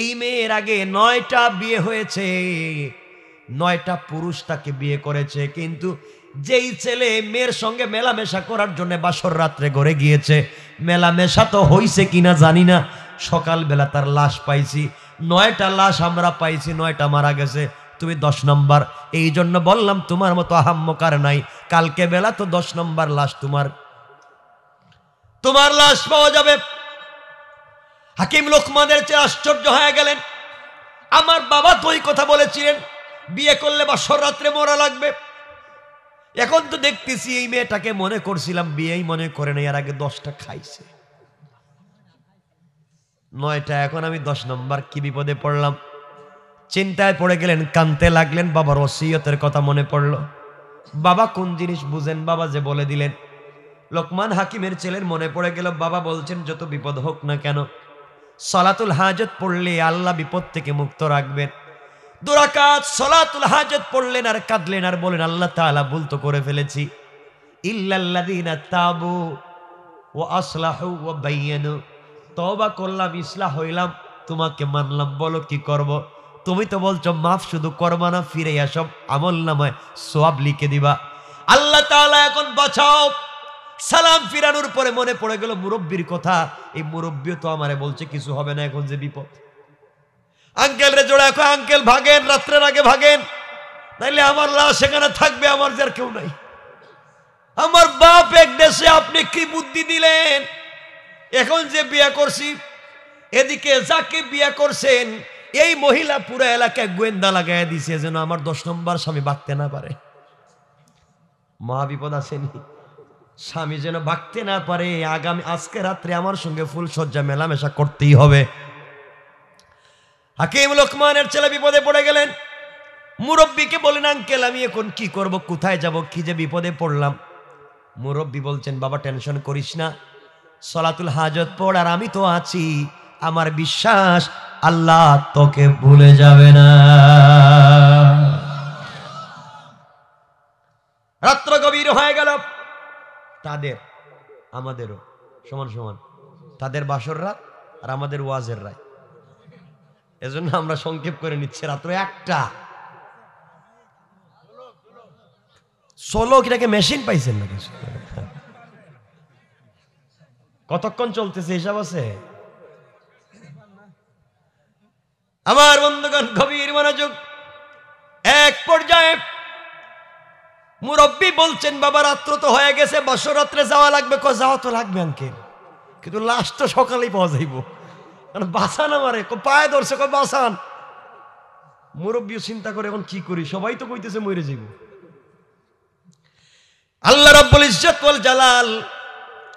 এই মেয়ের আগে নয়টা বিয়ে হয়েছে নয়টা পুরুষ তাকে বিয়ে করেছে কিন্তু যেই ছেলে মেয়ের সঙ্গে মেলামেশা করার জন্য বাসর রাত্রে গড়ে গিয়েছে মেলামেশা তো হইছে কিনা জানি না সকালবেলা তার লাশ পাইছি নয়টা লাশ আমরা পাইছি নয়টা মারা গেছে তুমি দশ নম্বর এই জন্য বললাম তোমার মতো আহাম্মকার নাই কালকে বেলা তো দশ নম্বর লাশ তোমার তোমার লাশ পাওয়া যাবে হাকিম লোকমানের চেয়ে আশ্চর্য হয়ে গেলেন আমার বাবা তো ওই কথা বলেছিলেন বিয়ে করলে বা সররাত্রে মরা লাগবে এখন তো দেখতেছি এই মেয়েটাকে মনে করছিলাম বিয়েই মনে করে নেই আর আগে দশটা খাইছে নয়টা এখন আমি দশ নম্বর কি বিপদে পড়লাম চিন্তায় পড়ে গেলেন কানতে লাগলেন বাবার অসিয়তের কথা মনে পড়ল বাবা কোন জিনিস বুঝেন বাবা যে বলে দিলেন লোকমান হাকিমের ছেলের মনে পড়ে গেল বাবা বলছেন যত বিপদ হোক না কেন সলাতুল হাজত পড়লে আল্লাহ বিপদ থেকে মুক্ত রাখবেন দুরাকাত সলাতুল হাজত পড়লেন আর কাঁদলেন আর বলেন আল্লাহ তালা ভুল তো করে ফেলেছি ইল্লাল্লাদিনা তাবু ও আসলাহু ও বাইয়ানু তবা করলাম ইসলা হইলাম তোমাকে মানলাম বলো কি করব। তুমি তো বলছো মাফ শুধু করবা না ফিরে আসব আমল নামায় সোয়াব লিখে দিবা আল্লাহ তাআলা এখন বাঁচাও সালাম ফিরানোর পরে মনে পড়ে গেল মুরব্বীর কথা এই মুরব্বী তো আমারে বলছে কিছু হবে না এখন যে বিপদ আঙ্কেল রে জোড়া এখন আঙ্কেল ভাগেন রাত্রের আগে ভাগেন তাইলে আমার লাশ সেখানে থাকবে আমার যার কেউ নাই আমার বাপ এক দেশে আপনি কি বুদ্ধি দিলেন এখন যে বিয়া করছি এদিকে যাকে বিয়া করছেন এই মহিলা পুরো এলাকায় গোয়েন্দা লাগাই দিছে যেন আমার দশ নম্বর স্বামী বাঁকতে না পারে মহা বিপদ আসেনি স্বামী যেন বাঁকতে না পারে আগামী আজকে রাত্রে আমার সঙ্গে ফুল ফুলসজ্জা মেলামেশা করতেই হবে হাকিম লোকমানের ছেলে বিপদে পড়ে গেলেন মুরব্বীকে বলেন আঙ্কেল আমি এখন কি করব কোথায় যাব কি যে বিপদে পড়লাম মুরব্বী বলছেন বাবা টেনশন করিস না সলাতুল হাজত পড় আর আমি তো আছি আমার বিশ্বাস আল্লাহ তোকে ভুলে যাবে না রাত্র গভীর হয়ে গেল তাদের আমাদেরও সমান সমান তাদের বাসর রাত আর আমাদের ওয়াজের রায় এজন্য আমরা সংক্ষেপ করে নিচ্ছি রাত্র একটা ষোলো কিটাকে মেশিন পাইছেন না কিছু কতক্ষণ চলতেছে হিসাব আছে আমার বন্ধুগণ গভীর মনোযোগ এক পর্যায়ে মুরব্বী বলছেন বাবা রাত্র তো হয়ে গেছে বসরাত্রে যাওয়া লাগবে ক যাওয়া তো লাগবে আঙ্কে কিন্তু লাস্ট তো সকালেই পাওয়া যাইব কারণ বাসান আমারে কো পায়ে ধরছে কো বাসান মুরব্বীও চিন্তা করে এখন কি করি সবাই তো কইতেছে মরে যাইব আল্লাহ রব্বুল ইজ্জত ওয়াল জালাল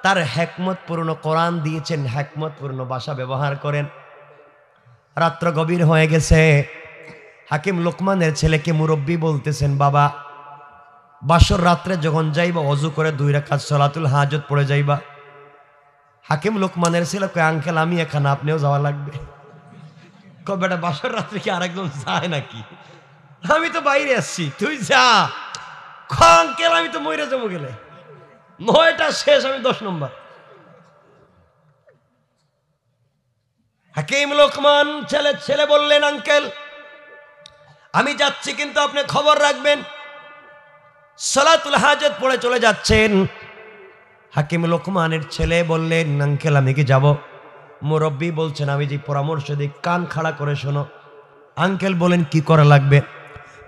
তার হ্যাকমতপূর্ণ কোরআন দিয়েছেন হ্যাকমতপূর্ণ ভাষা ব্যবহার করেন রাত্র গভীর হয়ে গেছে হাকিম লোকমানের ছেলেকে মুরব্বী বলতেছেন বাবা বাসর রাত্রে যখন যাইবা অজু করে দুই রাখাত সলাতুল হাজত পড়ে যাইবা হাকিম লোকমানের ছেলে কয় আঙ্কেল আমি এখানে আপনিও যাওয়া লাগবে কবেটা বাসর রাত্রে কি আর একদম যায় নাকি আমি তো বাইরে আসছি তুই যা আঙ্কেল আমি তো মরে যাবো গেলে নয়টা শেষ আমি দশ নম্বর হাকিম লোকমান ছেলে ছেলে বললেন আঙ্কেল আমি যাচ্ছি কিন্তু আপনি খবর রাখবেন সালাতুল হাজত পড়ে চলে যাচ্ছেন হাকিম লোকমানের ছেলে বললেন আঙ্কেল আমি কি যাব মুরব্বি বলছেন আমি যে পরামর্শ দিই কান খাড়া করে শোনো আঙ্কেল বলেন কি করা লাগবে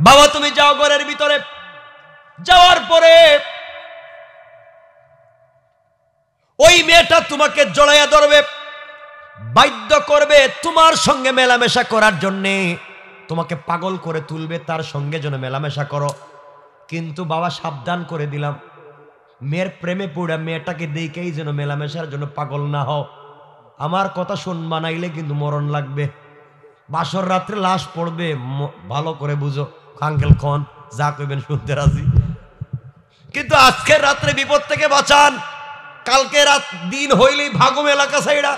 বাবা তুমি যাও ঘরের ভিতরে যাওয়ার পরে ওই মেয়েটা তোমাকে জড়াইয়া ধরবে বাধ্য করবে তোমার সঙ্গে মেলামেশা করার জন্যে তোমাকে পাগল করে তুলবে তার সঙ্গে যেন মেলামেশা করো কিন্তু বাবা সাবধান করে দিলাম মেয়ের প্রেমে পড়ে মেয়েটাকে দেখেই যেন মেলামেশার জন্য পাগল না হও আমার কথা শোন মানাইলে কিন্তু মরণ লাগবে বাসর রাত্রে লাশ পড়বে ভালো করে বুঝো খাঙ্কেল খন যা কইবেন শুনতে রাজি কিন্তু আজকের রাত্রে বিপদ থেকে বাঁচান কালকে রাত দিন হইলেই ভাগম এলাকা সাইডা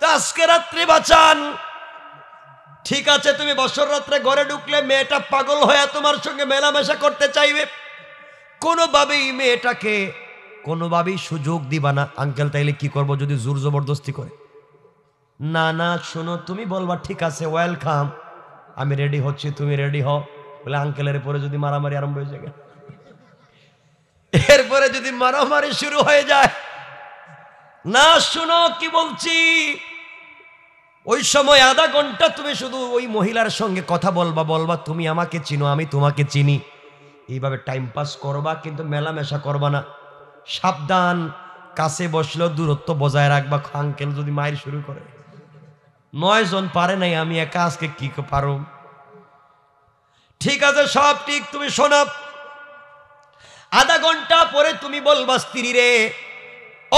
তা আজকে রাত্রে বাঁচান ঠিক আছে তুমি বছর রাত্রে ঘরে ঢুকলে মেয়েটা পাগল হয়ে তোমার সঙ্গে মেলামেশা করতে চাইবে কোনোভাবেই মেয়েটাকে কোনোভাবেই সুযোগ দিবা না আঙ্কেল তাইলে কি করব যদি জোর জবরদস্তি করে না না শোনো তুমি বলবা ঠিক আছে ওয়েলকাম আমি রেডি হচ্ছি তুমি রেডি হও বলে আঙ্কেলের পরে যদি মারামারি আরম্ভ হয়ে যায় এরপরে যদি মারামারি শুরু হয়ে যায় না শুনো কি বলছি ওই সময় আধা ঘন্টা তুমি শুধু ওই মহিলার সঙ্গে কথা বলবা বলবা তুমি আমাকে চিনো আমি তোমাকে চিনি এইভাবে টাইম পাস করবা কিন্তু মেলামেশা করবা না সাবধান কাছে বসলেও দূরত্ব বজায় রাখবা আঙ্কেল যদি মায়ের শুরু করে নয় জন পারে নাই আমি একা আজকে কি পারো ঠিক আছে সব ঠিক তুমি শোনা আধা ঘন্টা পরে তুমি বলবা স্ত্রী রে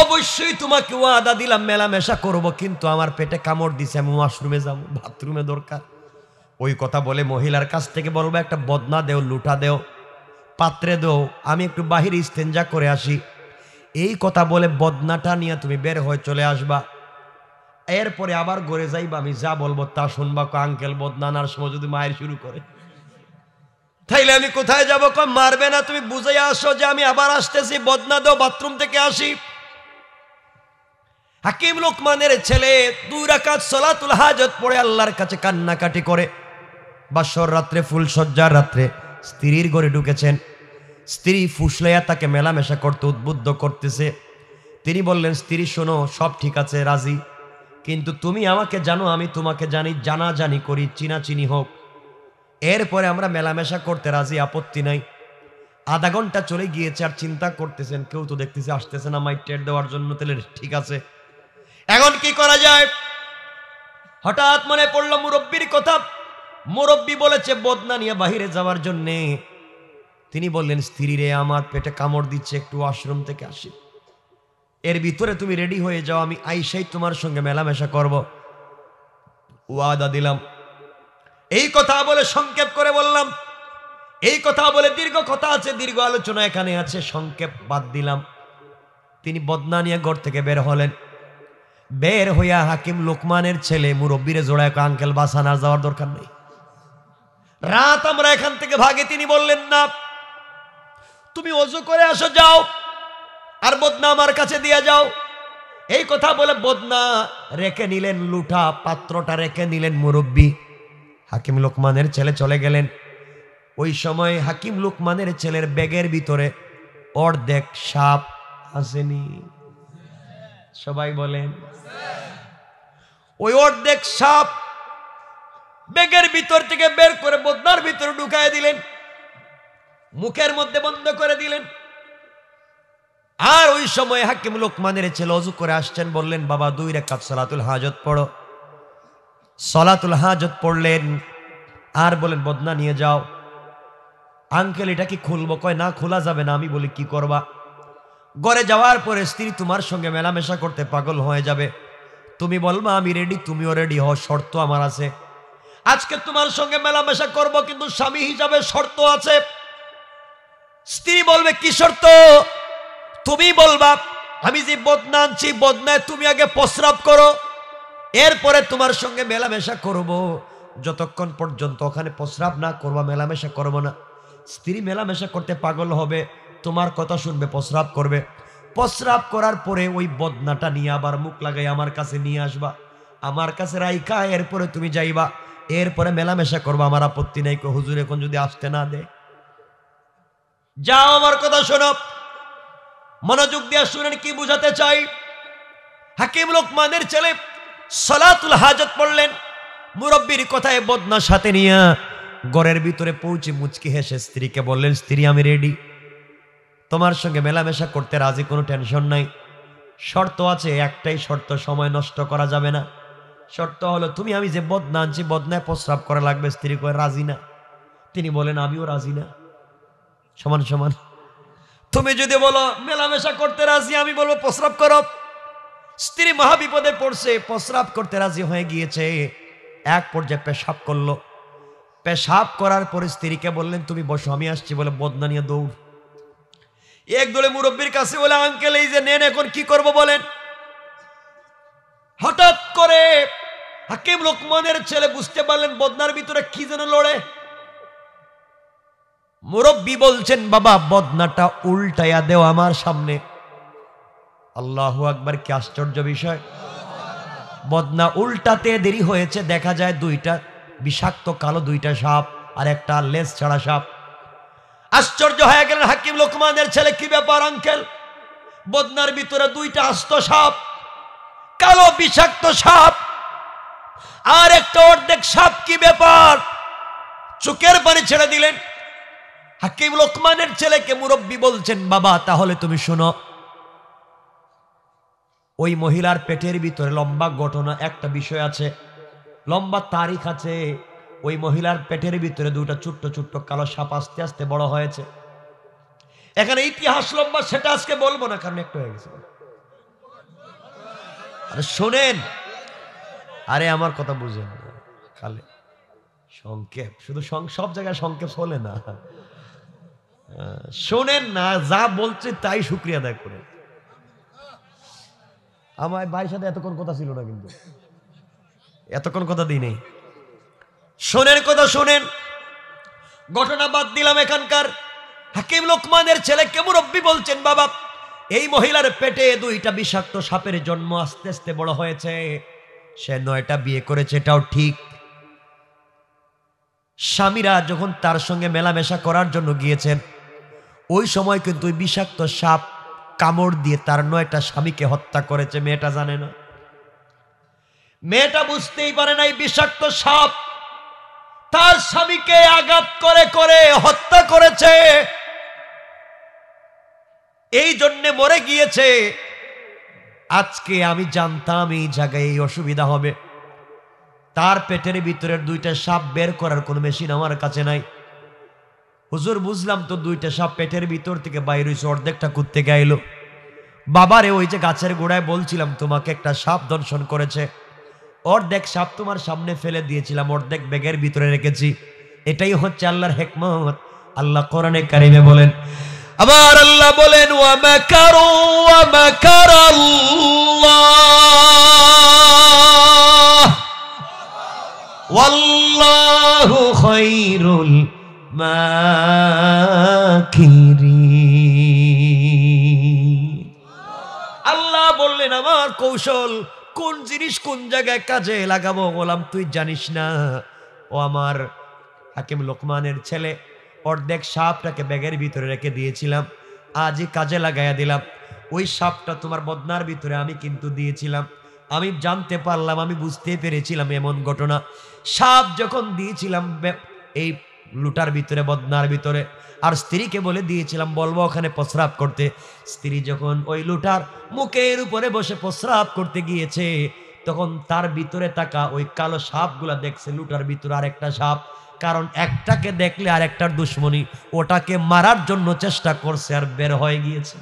অবশ্যই তোমাকে আদা দিলাম মেলামেশা করব কিন্তু আমার পেটে কামড় দিছে আমি ওয়াশরুমে যাবো বাথরুমে দরকার ওই কথা বলে মহিলার কাছ থেকে বলবো একটা বদনা দেও লুটা দেও পাত্রে দেও আমি একটু বাহির ইস্তেঞ্জা করে আসি এই কথা বলে বদনাটা নিয়ে তুমি বের হয়ে চলে আসবা এরপরে আবার ঘরে যাইবা আমি যা বলবো তা শুনবা আঙ্কেল বদনানার সময় যদি মায়ের শুরু করে তাইলে আমি কোথায় যাব কম মারবে না তুমি বুঝে আসো যে আমি আবার আসতেছি বদনা দেও বাথরুম থেকে আসি হাকিম লোকমানের ছেলে দুই রাকাত সলাতুল হাজত পড়ে আল্লাহর কাছে কান্নাকাটি করে বাসর রাত্রে ফুলসজ্জার রাত্রে স্ত্রীর ঘরে ঢুকেছেন স্ত্রী ফুসলাইয়া তাকে মেলামেশা করতে উদ্বুদ্ধ করতেছে তিনি বললেন স্ত্রী শোনো সব ঠিক আছে রাজি কিন্তু তুমি আমাকে জানো আমি তোমাকে জানি জানাজানি করি চিনা চিনি হোক এরপরে আমরা মেলামেশা করতে রাজি আপত্তি নাই আধা ঘন্টা চলে গিয়েছে আর চিন্তা করতেছেন কেউ তো দেখতেছে আসতেছে না মাইক টেট দেওয়ার জন্য তাহলে ঠিক আছে এখন কি করা যায় হঠাৎ মনে পড়ল মুরব্বীর কথা মুরব্বী বলেছে বদনা নিয়ে বাহিরে যাওয়ার জন্যে তিনি বললেন স্ত্রী রে আমার পেটে কামড় দিচ্ছে একটু আশ্রম থেকে আসি এর ভিতরে তুমি রেডি হয়ে যাও আমি আইসাই তোমার সঙ্গে মেলামেশা করব ওয়াদা দিলাম এই কথা বলে সংক্ষেপ করে বললাম এই কথা বলে দীর্ঘ কথা আছে দীর্ঘ আলোচনা এখানে আছে সংক্ষেপ বাদ দিলাম তিনি বদনা নিয়ে ঘর থেকে বের হলেন বের হইয়া হাকিম লোকমানের ছেলে মুরব্বীরে জোড়ায় আঙ্কেল বাসা না যাওয়ার দরকার নেই রাত আমরা এখান থেকে ভাগে তিনি বললেন না তুমি অজু করে আসো যাও আর বদনা আমার কাছে দিয়ে যাও এই কথা বলে বদনা রেখে নিলেন লুঠা পাত্রটা রেখে নিলেন মুরব্বী হাকিম লোকমানের ছেলে চলে গেলেন ওই সময় হাকিম লোকমানের ছেলের ব্যাগের ভিতরে অর্ধেক সাপ আসেনি সবাই বলেন ওই অর্ধেক সাপ ব্যাগের ভিতর থেকে বের করে বদনার ভিতরে ঢুকায় দিলেন মুখের মধ্যে বন্ধ করে দিলেন আর ওই সময় হাকিম লোকমানের ছেলে অজু করে আসছেন বললেন বাবা দুই রেখাত সালাতুল হাজত পড়ো সলাতুল হাজত পড়লেন আর বলেন বদনা নিয়ে যাও আঙ্কেল এটা কি খুলবো কয় না খোলা যাবে না আমি বলি কি করবা গড়ে যাওয়ার পরে স্ত্রী তোমার সঙ্গে মেলামেশা করতে পাগল হয়ে যাবে তুমি বলবা আমি রেডি তুমিও রেডি হও শর্ত আমার আছে আজকে তোমার সঙ্গে মেলামেশা করব কিন্তু স্বামী হিসাবে শর্ত আছে স্ত্রী বলবে কি শর্ত তুমি বলবা আমি যে বদনা আনছি বদনায় তুমি আগে প্রস্রাব করো এরপরে তোমার সঙ্গে মেলামেশা করব। যতক্ষণ পর্যন্ত ওখানে প্রস্রাব না করবা মেলামেশা করব না স্ত্রী মেলামেশা করতে পাগল হবে তোমার কথা শুনবে প্রস্রাব করবে প্রস্রাব করার পরে ওই বদনাটা নিয়ে আবার মুখ লাগাই আমার কাছে নিয়ে আসবা আমার কাছে রাইকা এরপরে তুমি যাইবা এরপরে মেলামেশা করবো আমার আপত্তি নেই হুজুর এখন যদি আসতে না দে যাও আমার কথা শোনো মনোযোগ দিয়ে শুনেন কি বুঝাতে চাই হাকিম লোকমানের ছেলে সলাতুল হাজত পড়লেন মুরব্বীর কথায় বদনা সাথে নিয়ে ঘরের ভিতরে পৌঁছে মুচকি হেসে স্ত্রীকে বললেন স্ত্রী আমি রেডি তোমার সঙ্গে মেলামেশা করতে রাজি কোনো টেনশন নাই শর্ত আছে একটাই শর্ত সময় নষ্ট করা যাবে না শর্ত হলো তুমি আমি যে বদনা আনছি বদনায় প্রস্রাব করা লাগবে স্ত্রী করে রাজি না তিনি বলেন আমিও রাজি না সমান সমান তুমি যদি বলো মেলামেশা করতে রাজি আমি বলবো প্রস্রাব করো স্ত্রী মহাবিপদে পড়ছে প্রস্রাব করতে রাজি হয়ে গিয়েছে এক পর্যায়ে পেশাব করলো পেশাব করার পরে স্ত্রীকে বললেন তুমি বসো আমি আসছি বলে বদনা নিয়ে দৌড় এক দলে মুরব্বীর কাছে বলে আঙ্কেল এই যে নেন এখন কি করব বলেন হঠাৎ করে হাকিম লোকমানের ছেলে বুঝতে পারলেন বদনার ভিতরে কি যেন লড়ে মুরব্বী বলছেন বাবা বদনাটা উল্টাইয়া দেও আমার সামনে আল্লাহ আকবার কি আশ্চর্য বিষয় বদনা উল্টাতে দেরি হয়েছে দেখা যায় দুইটা বিষাক্ত কালো দুইটা সাপ আর একটা লেজ ছাড়া সাপ আশ্চর্য হয়ে গেলেন হাকিম লোকমানের ছেলে কি ব্যাপার আঙ্কেল বদনার ভিতরে দুইটা আস্ত সাপ কালো বিষাক্ত সাপ আর একটা অর্ধেক সাপ কি ব্যাপার চোখের পানি ছেড়ে দিলেন হাকিম লোকমানের ছেলেকে মুরব্বী বলছেন বাবা তাহলে তুমি শোনো ওই মহিলার পেটের ভিতরে লম্বা ঘটনা একটা বিষয় আছে লম্বা তারিখ আছে ওই মহিলার পেটের ভিতরে দুটা ছোট্ট ছোট্ট কালো সাপ আস্তে আস্তে বড় হয়েছে এখানে ইতিহাস লম্বা সেটা আজকে বলবো না কারণ একটু হয়ে গেছে আরে শোনেন আরে আমার কথা বুঝেন খালে সংক্ষেপ শুধু সব জায়গায় সংক্ষেপ হলে না শোনেন না যা বলছে তাই শুক্রিয়া আদায় করেন আমার ভাইয়ের সাথে এতক্ষণ কথা ছিল না কিন্তু এতক্ষণ কথা দিই নেই শোনেন কথা শোনেন ঘটনা বাদ দিলাম এখানকার হাকিম লোকমানের ছেলে মুরব্বী বলছেন বাবা এই মহিলার পেটে দুইটা বিষাক্ত সাপের জন্ম আস্তে আস্তে বড় হয়েছে সে নয়টা বিয়ে করেছে এটাও ঠিক স্বামীরা যখন তার সঙ্গে মেলামেশা করার জন্য গিয়েছেন ওই সময় কিন্তু বিষাক্ত সাপ কামড় দিয়ে তার নয়টা স্বামীকে হত্যা করেছে মেয়েটা জানে না মেয়েটা বুঝতেই পারে নাই বিষাক্ত সাপ তার স্বামীকে আঘাত করে করে হত্যা করেছে এই জন্যে মরে গিয়েছে আজকে আমি জানতাম এই জায়গায় এই অসুবিধা হবে তার পেটের ভিতরের দুইটা সাপ বের করার কোনো মেশিন আমার কাছে নাই হুজুর বুঝলাম তো দুইটা সাপ পেটের ভিতর থেকে বাইরে হয়েছে অর্ধেকটা করতে গেল বাবারে ওই যে গাছের গোড়ায় বলছিলাম তোমাকে একটা সাপ দর্শন করেছে অর্ধেক সাপ তোমার সামনে ফেলে দিয়েছিলাম অর্ধেক ব্যাগের ভিতরে রেখেছি এটাই হচ্ছে আল্লাহর হেকমত আল্লাহ কোরআনে কারিমে বলেন আবার আল্লাহ বলেন ওয়াল্লাহু খায়রুল আল্লাহ বললেন আমার কৌশল কোন জিনিস কোন জায়গায় কাজে লাগাবো বললাম তুই জানিস না ও আমার হাকিম লোকমানের ছেলে অর্ধেক সাপটাকে ব্যাগের ভিতরে রেখে দিয়েছিলাম আজই কাজে লাগাইয়া দিলাম ওই সাপটা তোমার বদনার ভিতরে আমি কিন্তু দিয়েছিলাম আমি জানতে পারলাম আমি বুঝতে পেরেছিলাম এমন ঘটনা সাপ যখন দিয়েছিলাম এই লুটার ভিতরে বদনার ভিতরে আর স্ত্রীকে বলে দিয়েছিলাম বলবো ওখানে প্রস্রাব করতে স্ত্রী যখন ওই লুটার মুখের উপরে বসে প্রস্রাব করতে গিয়েছে তখন তার ভিতরে থাকা ওই কালো সাপগুলা দেখছে লুটার ভিতরে আরেকটা সাপ কারণ একটাকে দেখলে আর একটার দুশ্মনী ওটাকে মারার জন্য চেষ্টা করছে আর বের হয়ে গিয়েছে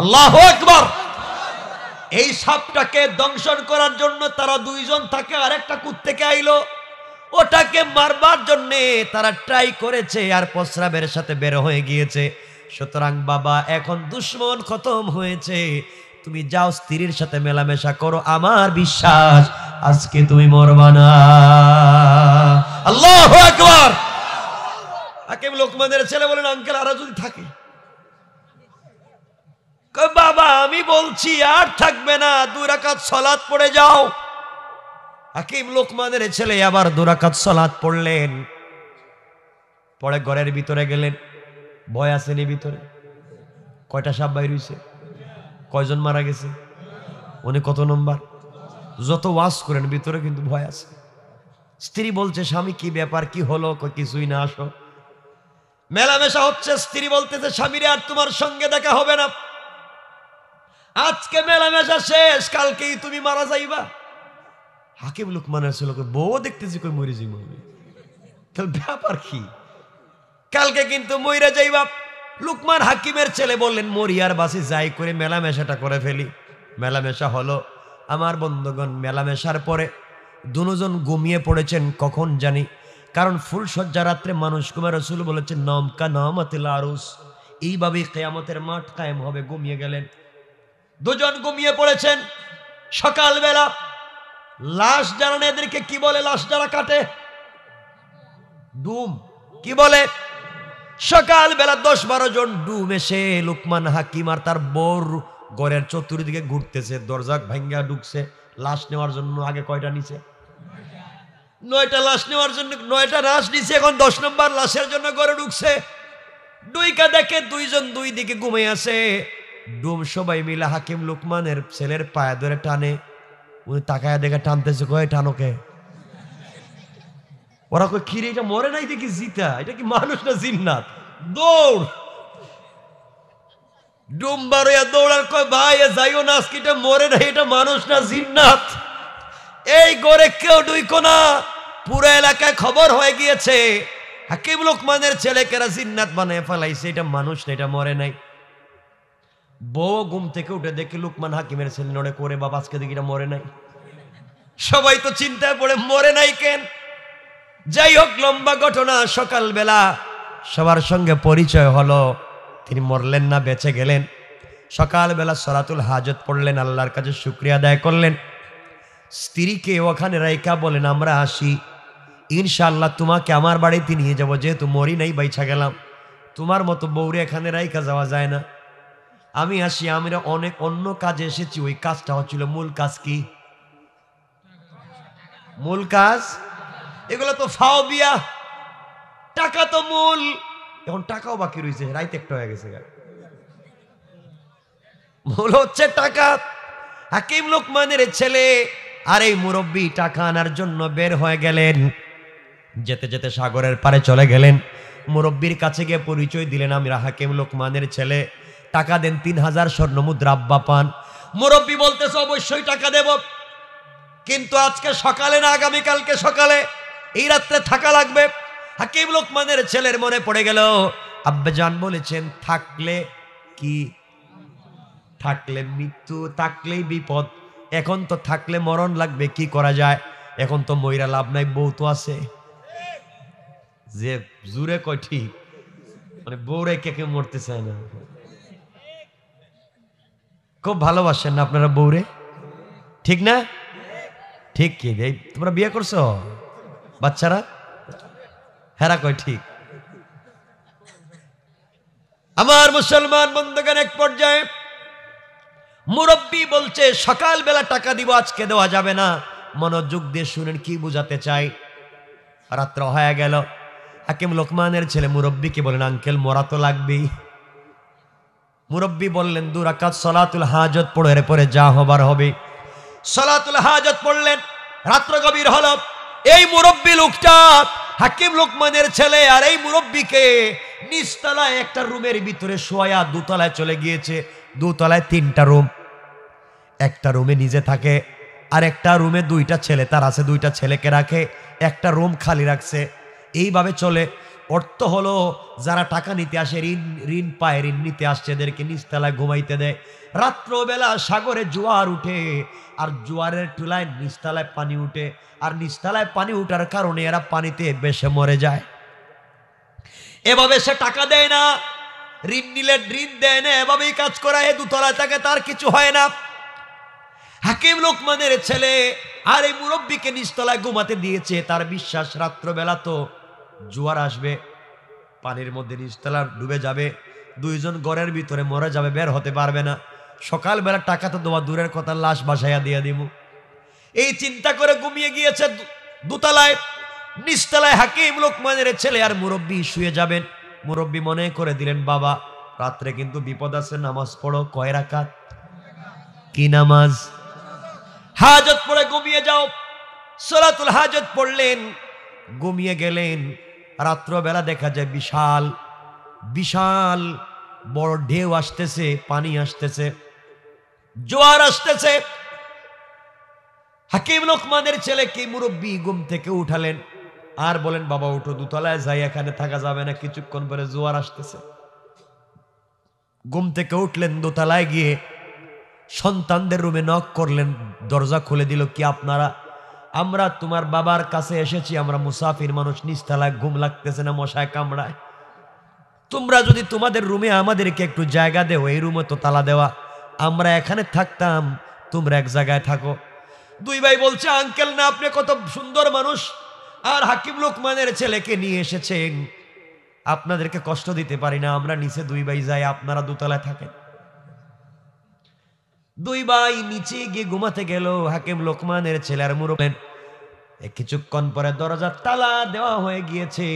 আল্লাহ একবার এই সাপটাকে দংশন করার জন্য তারা দুইজন থাকে আর একটা কুত্তেকে আইলো ওটাকে মারবার জন্যে তারা ট্রাই করেছে আর প্রস্রাবের সাথে বের হয়ে গিয়েছে সুতরাং বাবা এখন দুশ্মন খতম হয়েছে তুমি যাও স্ত্রীর সাথে মেলামেশা করো আমার বিশ্বাস আজকে তুমি মরবা না আল্লাহ একবার হাকিম লোকমানের ছেলে বলেন আঙ্কেল আরো যদি থাকে বাবা আমি বলছি আর থাকবে না দুই রাখাত সলাদ পড়ে যাও হাকিম লোকমানের ছেলে আবার দুরাকাত সলাৎ পড়লেন পরে ঘরের ভিতরে গেলেন ভয় আসেনি ভিতরে কয়টা সাপ বাইর হয়েছে কয়জন মারা গেছে উনি কত নম্বর যত ওয়াশ করেন ভিতরে কিন্তু ভয় আছে স্ত্রী বলছে স্বামী কি ব্যাপার কি হলো কিছুই না আসো মেলামেশা হচ্ছে স্ত্রী বলতেছে স্বামীরে আর তোমার সঙ্গে দেখা হবে না আজকে মেলামেশা শেষ কালকেই তুমি মারা যাইবা হাকিম লুকমান আসলে বউ দেখতেছি কই মরে যাই মরবে তাহলে ব্যাপার কি কালকে কিন্তু মইরা বাপ লুকমান হাকিমের ছেলে বললেন মরিয়ার বাসে যাই করে মেলামেশাটা করে ফেলি মেলামেশা হলো আমার বন্ধুগণ মেলামেশার পরে দুজন ঘুমিয়ে পড়েছেন কখন জানি কারণ ফুলসজ্জা রাত্রে মানুষ কুমার রসুল বলেছেন নমকা আতিল আরুস এইভাবেই কেয়ামতের মাঠ কায়েম হবে ঘুমিয়ে গেলেন দুজন ঘুমিয়ে পড়েছেন সকালবেলা লাশ যারা এদেরকে কি বলে লাশ যারা কাটে ডুম কি বলে সকাল বেলা দশ বারো জন ডুম এসে লুকমান হাকিম আর তার বর গড়ের চতুর্দিকে ঘুরতেছে দরজা ভাঙ্গা ঢুকছে লাশ নেওয়ার জন্য আগে কয়টা নিচে নয়টা লাশ নেওয়ার জন্য নয়টা লাশ নিচে এখন দশ নম্বর লাশের জন্য ঘরে ঢুকছে দুইকা দেখে দুইজন দুই দিকে ঘুমে আছে ডুম সবাই মিলে হাকিম লুকমানের ছেলের পায়ে ধরে টানে উনি তাকায় দেখে টানতেছে কয়ে টানোকে ওরা কয় খিরে এটা মরে নাই দেখি জিতা এটা কি মানুষ না জিন্নাত দৌড় ডুমবার দৌড়ার কয় ভাই যাইও না আজকে এটা মরে নাই এটা মানুষ না জিন্নাত এই গড়ে কেউ ডুইকো না পুরো এলাকায় খবর হয়ে গিয়েছে হাকিম লোকমানের ছেলেকেরা জিন্নাত বানায় ফেলাইছে এটা মানুষ না এটা মরে নাই বউ ঘুম থেকে উঠে দেখে লুকমান হাকিমের ছেলে নড়ে করে বাবা আজকে দেখি মরে নাই সবাই তো চিন্তায় পড়ে মরে নাই কেন যাই হোক লম্বা ঘটনা সকালবেলা সবার সঙ্গে পরিচয় হলো তিনি মরলেন না বেঁচে গেলেন সকালবেলা সরাতুল হাজত পড়লেন আল্লাহর কাছে শুক্রিয়া আদায় করলেন স্ত্রীকে ওখানে রাইকা বলেন আমরা আসি ইনশাল্লাহ তোমাকে আমার বাড়িতে নিয়ে যাবো যেহেতু মরি নাই বাইছা গেলাম তোমার মতো বৌরে এখানে রাইকা যাওয়া যায় না আমি আসি আমরা অনেক অন্য কাজে এসেছি ওই কাজটা হচ্ছিল মূল কাজ কি মূল কাজ এগুলো তো ফাও বিয়া টাকা তো মূল এখন টাকাও বাকি রয়েছে রাইতে একটা হয়ে গেছে মূল হচ্ছে টাকা হাকিম লোকমানের ছেলে আর এই মুরব্বী টাকা আনার জন্য বের হয়ে গেলেন যেতে যেতে সাগরের পারে চলে গেলেন মুরব্বীর কাছে গিয়ে পরিচয় দিলেন আমরা হাকিম লোকমানের ছেলে টাকা দেন তিন হাজার স্বর্ণ মুদ্রা আব্বা পান মুরব্বী বলতেছে অবশ্যই টাকা দেব কিন্তু আজকে সকালে না আগামীকালকে সকালে এই রাত্রে থাকা লাগবে হাকিম লোকমানের ছেলের মনে পড়ে গেল আব্বাজান বলেছেন থাকলে কি থাকলে মৃত্যু থাকলেই বিপদ এখন তো থাকলে মরণ লাগবে কি করা যায় এখন তো ময়রা লাভ নাই বউ তো আছে যে জুরে কয় ঠিক মানে বউরে রেখে কেউ মরতে চায় না খুব ভালোবাসেন না আপনারা বউরে ঠিক না ঠিক কি এই তোমরা বিয়ে করছো বাচ্চারা হেরা কয় ঠিক আমার মুসলমান বন্ধুগণ এক পর্যায়ে মুরব্বী বলছে সকাল বেলা টাকা দিব আজকে দেওয়া যাবে না মনোযোগ দিয়ে শুনেন কি বোঝাতে চাই রাত্র হয়ে গেল হাকিম লোকমানের ছেলে মুরব্বীকে বলেন আঙ্কেল মরা তো লাগবেই মুরব্বী বললেন দুরাকাত সলাতুল হাজত পড়ে এরপরে যা হবার হবে সলাতুল হাজত পড়লেন রাত্র গভীর হল এই মুরব্বী লোকটা হাকিম লোকমানের ছেলে আর এই মুরব্বীকে নিচতলায় একটা রুমের ভিতরে শোয়া দুতলায় চলে গিয়েছে দুতলায় তিনটা রুম একটা রুমে নিজে থাকে আর একটা রুমে দুইটা ছেলে তার আছে দুইটা ছেলেকে রাখে একটা রুম খালি রাখছে এইভাবে চলে অর্থ হলো যারা টাকা নিতে আসে ঋণ ঋণ পায় ঋণ নিতে আসছে এদেরকে নিচতলায় ঘুমাইতে দেয় রাত্রবেলা সাগরে জোয়ার উঠে আর জোয়ারের টুলায় নিচতলায় পানি উঠে আর নিচতলায় পানি উঠার কারণে এরা পানিতে বেশে মরে যায় এভাবে সে টাকা দেয় না ঋণ নিলে ঋণ দেয় না এভাবেই কাজ এ দুতলায় তাকে তার কিছু হয় না হাকিম লোকমানের ছেলে আর এই মুরব্বীকে নিচতলায় ঘুমাতে দিয়েছে তার বিশ্বাস রাত্রবেলা তো জোয়ার আসবে পানির মধ্যে নিচতলা ডুবে যাবে দুইজন ঘরের ভিতরে মরে যাবে বের হতে পারবে না সকালবেলা টাকা তো দেওয়া দূরের কথা লাশ বাসাইয়া দিয়ে দিব এই চিন্তা করে ঘুমিয়ে গিয়েছে দুতলায় নিচতলায় হাকিম লোকমানের ছেলে আর মুরব্বী শুয়ে যাবেন মুরব্বী মনে করে দিলেন বাবা রাত্রে কিন্তু বিপদ আছে নামাজ পড়ো কয় রাখাত কি নামাজ হাজত পড়ে ঘুমিয়ে যাও সলাতুল হাজত পড়লেন ঘুমিয়ে গেলেন রাত্রবেলা দেখা যায় বিশাল বিশাল বড় ঢেউ আসতেছে পানি আসতেছে জোয়ার আসতেছে হাকিম লোকমানের ছেলেকে মুরব্বী গুম থেকে উঠালেন আর বলেন বাবা উঠো দুতলায় যাই এখানে থাকা যাবে না কিছুক্ষণ পরে জোয়ার আসতেছে গুম থেকে উঠলেন দোতলায় গিয়ে সন্তানদের রুমে নক করলেন দরজা খুলে দিল কি আপনারা আমরা তোমার বাবার কাছে এসেছি আমরা মুসাফির মানুষ নিস্তালা ঘুম লাগতেছে না মশায় কামড়ায় তোমরা যদি তোমাদের রুমে আমাদেরকে একটু জায়গা দেও এই রুমে তো তালা দেওয়া আমরা এখানে থাকতাম তোমরা এক জায়গায় থাকো দুই ভাই বলছে আঙ্কেল না আপনি কত সুন্দর মানুষ আর হাকিম লোকমানের ছেলেকে নিয়ে এসেছেন আপনাদেরকে কষ্ট দিতে পারি না আমরা নিচে দুই ভাই যাই আপনারা দুতলায় থাকেন দুই ভাই নিচে গিয়ে ঘুমাতে গেল হাকিম লোকমানের ছেলে আর মুরবেন কিছুক্ষণ পরে দরজার তালা দেওয়া হয়ে গিয়েছে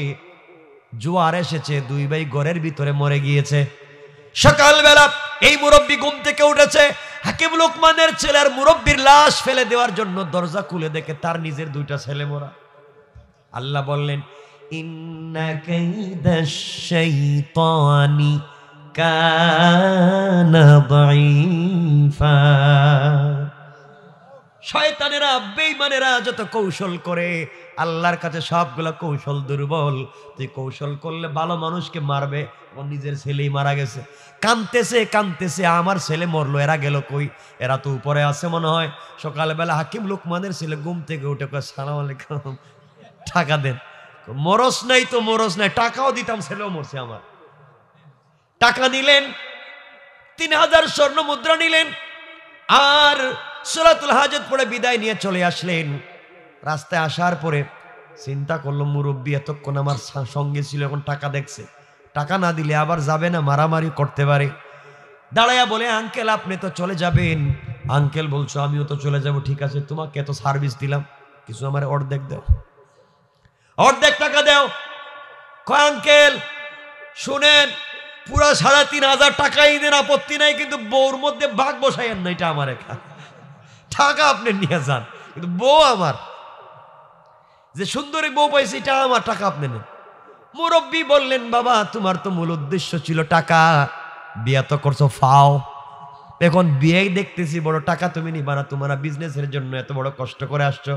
জোয়ার এসেছে দুই ভাই ঘরের ভিতরে মরে গিয়েছে সকালবেলা এই মুরব্বী ঘুম থেকে উঠেছে হাকিম লোকমানের ছেলের মুরব্বীর লাশ ফেলে দেওয়ার জন্য দরজা খুলে দেখে তার নিজের দুইটা ছেলে মোরা আল্লাহ বললেন কানা শয়তানেরা বেইমানেরা যত কৌশল করে আল্লাহর কাছে সবগুলো কৌশল দুর্বল তুই কৌশল করলে ভালো মানুষকে মারবে ও নিজের ছেলেই মারা গেছে কানতেছে কানতেছে আমার ছেলে মরলো এরা গেল কই এরা তো উপরে আছে মনে হয় সকালবেলা হাকিম লোকমানের ছেলে ঘুম থেকে উঠে সালাম আলাইকুম টাকা দেন মরস নাই তো মরস নাই টাকাও দিতাম ছেলেও মরছে আমার টাকা নিলেন তিন হাজার স্বর্ণ মুদ্রা নিলেন আর সুরাতুল হাজত পরে বিদায় নিয়ে চলে আসলেন রাস্তায় আসার পরে চিন্তা করলো মুরব্বী এতক্ষণ আমার সঙ্গে ছিল এখন টাকা দেখছে টাকা না দিলে আবার যাবে না মারামারি করতে পারে দাঁড়াইয়া বলে আঙ্কেল আপনি তো চলে যাবেন আঙ্কেল বলছো আমিও তো চলে যাব ঠিক আছে তোমাকে এত সার্ভিস দিলাম কিছু আমার অর্ধেক দাও অর্ধেক টাকা দাও কয় আঙ্কেল শুনেন পুরা সাড়ে তিন হাজার টাকাই দেন আপত্তি নাই কিন্তু বউর মধ্যে বাঘ বসাইয়েন না এটা আমার এখানে টাকা আপনি নিয়ে যান কিন্তু বউ আমার যে সুন্দরী বউ পাইছে এটা আমার টাকা আপনি নেন মুরব্বী বললেন বাবা তোমার তো মূল উদ্দেশ্য ছিল টাকা বিয়ে তো করছো ফাও এখন বিয়ে দেখতেছি বড় টাকা তুমি নিবা না তোমার বিজনেসের জন্য এত বড় কষ্ট করে আসছো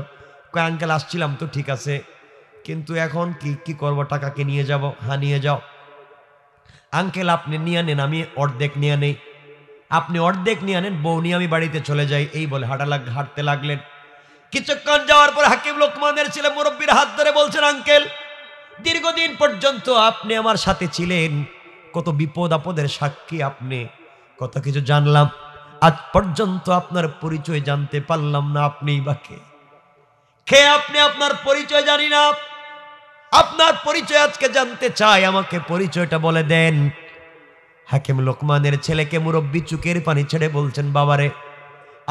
কয় আঙ্কেল আসছিলাম তো ঠিক আছে কিন্তু এখন কি কি করব টাকাকে নিয়ে যাব হ্যাঁ নিয়ে যাও আঙ্কেল আপনি নিয়ে নেন আমি অর্ধেক নিয়ে নেই আপনি অর্ধেক নিয়ে আনেন বউ নিয়ে আমি বাড়িতে চলে যাই এই বলে হাঁটা লাগ হাঁটতে লাগলেন কিছুক্ষণ যাওয়ার পর হাকিম লোকমানের ছেলে মুরব্বীর হাত ধরে বলছেন আঙ্কেল দীর্ঘদিন পর্যন্ত আপনি আমার সাথে ছিলেন কত বিপদ আপদের সাক্ষী আপনি কত কিছু জানলাম আজ পর্যন্ত আপনার পরিচয় জানতে পারলাম না আপনিই বা কে খে আপনি আপনার পরিচয় জানি না আপনার পরিচয় আজকে জানতে চাই আমাকে পরিচয়টা বলে দেন হাকিম লোকমানের ছেলেকে মুরব্বী চুকের পানি ছেড়ে বলছেন বাবারে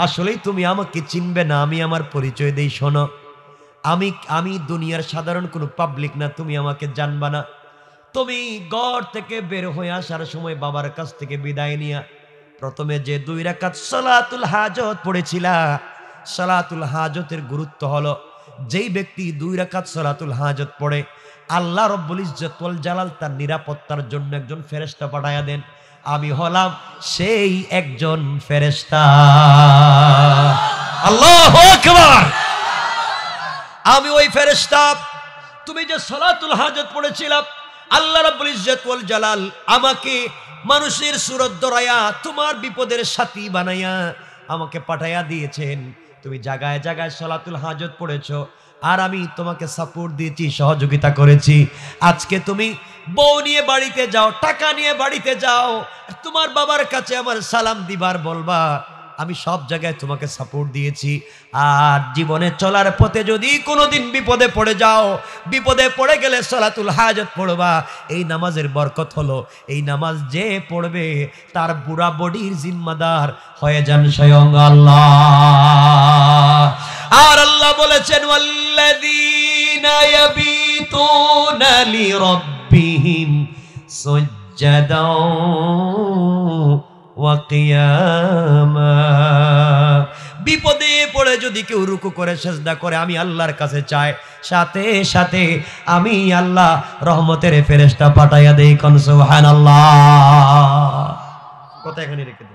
আসলেই তুমি আমাকে চিনবে না আমি আমার পরিচয় দিই শোনো আমি আমি দুনিয়ার সাধারণ কোনো পাবলিক না তুমি আমাকে জানবা না তুমি গড় থেকে বের হয়ে আসার সময় বাবার কাছ থেকে বিদায় নিয়া প্রথমে যে দুই রাকাত সালাতুল হাজত পড়েছিলা সালাতুল হাজতের গুরুত্ব হলো যেই ব্যক্তি দুই রাকাত সালাতুল হাজত পড়ে আল্লাহ রব্বুল ইজ্জতুল জালাল তার নিরাপত্তার জন্য একজন ফেরেস্তা পাঠাইয়া দেন আমি হলাম সেই একজন ফেরেস্তা আল্লাহ আমি ওই ফেরেস্তা তুমি যে সলাতুল হাজত পড়েছিলাম আল্লাহ রব্বুল ইজ্জতুল জালাল আমাকে মানুষের সুরত দরায়া তোমার বিপদের সাথী বানাইয়া আমাকে পাঠাইয়া দিয়েছেন তুমি জায়গায় জায়গায় সলাতুল হাজত পড়েছো আর আমি তোমাকে সাপোর্ট দিয়েছি সহযোগিতা করেছি আজকে তুমি বউ নিয়ে বাড়িতে যাও টাকা নিয়ে বাড়িতে যাও তোমার বাবার কাছে আমার সালাম দিবার বলবা আমি সব জায়গায় তোমাকে সাপোর্ট দিয়েছি আর জীবনে চলার পথে যদি কোনোদিন বিপদে পড়ে যাও বিপদে পড়ে গেলে সলাতুল হাজত পড়বা এই নামাজের বরকত হলো এই নামাজ যে পড়বে তার বুড়া বডির জিম্মাদার হয়ে যান স্বয়ং আল্লাহ আর আল্লাহ বলেছেন বিপদে পড়ে যদি কেউ রুকু করে সেজদা করে আমি আল্লাহর কাছে চাই সাথে সাথে আমি আল্লাহ রহমতের ফেরেস্তা পাঠাইয়া দেই হান আল্লাহ কথা এখানে রেখে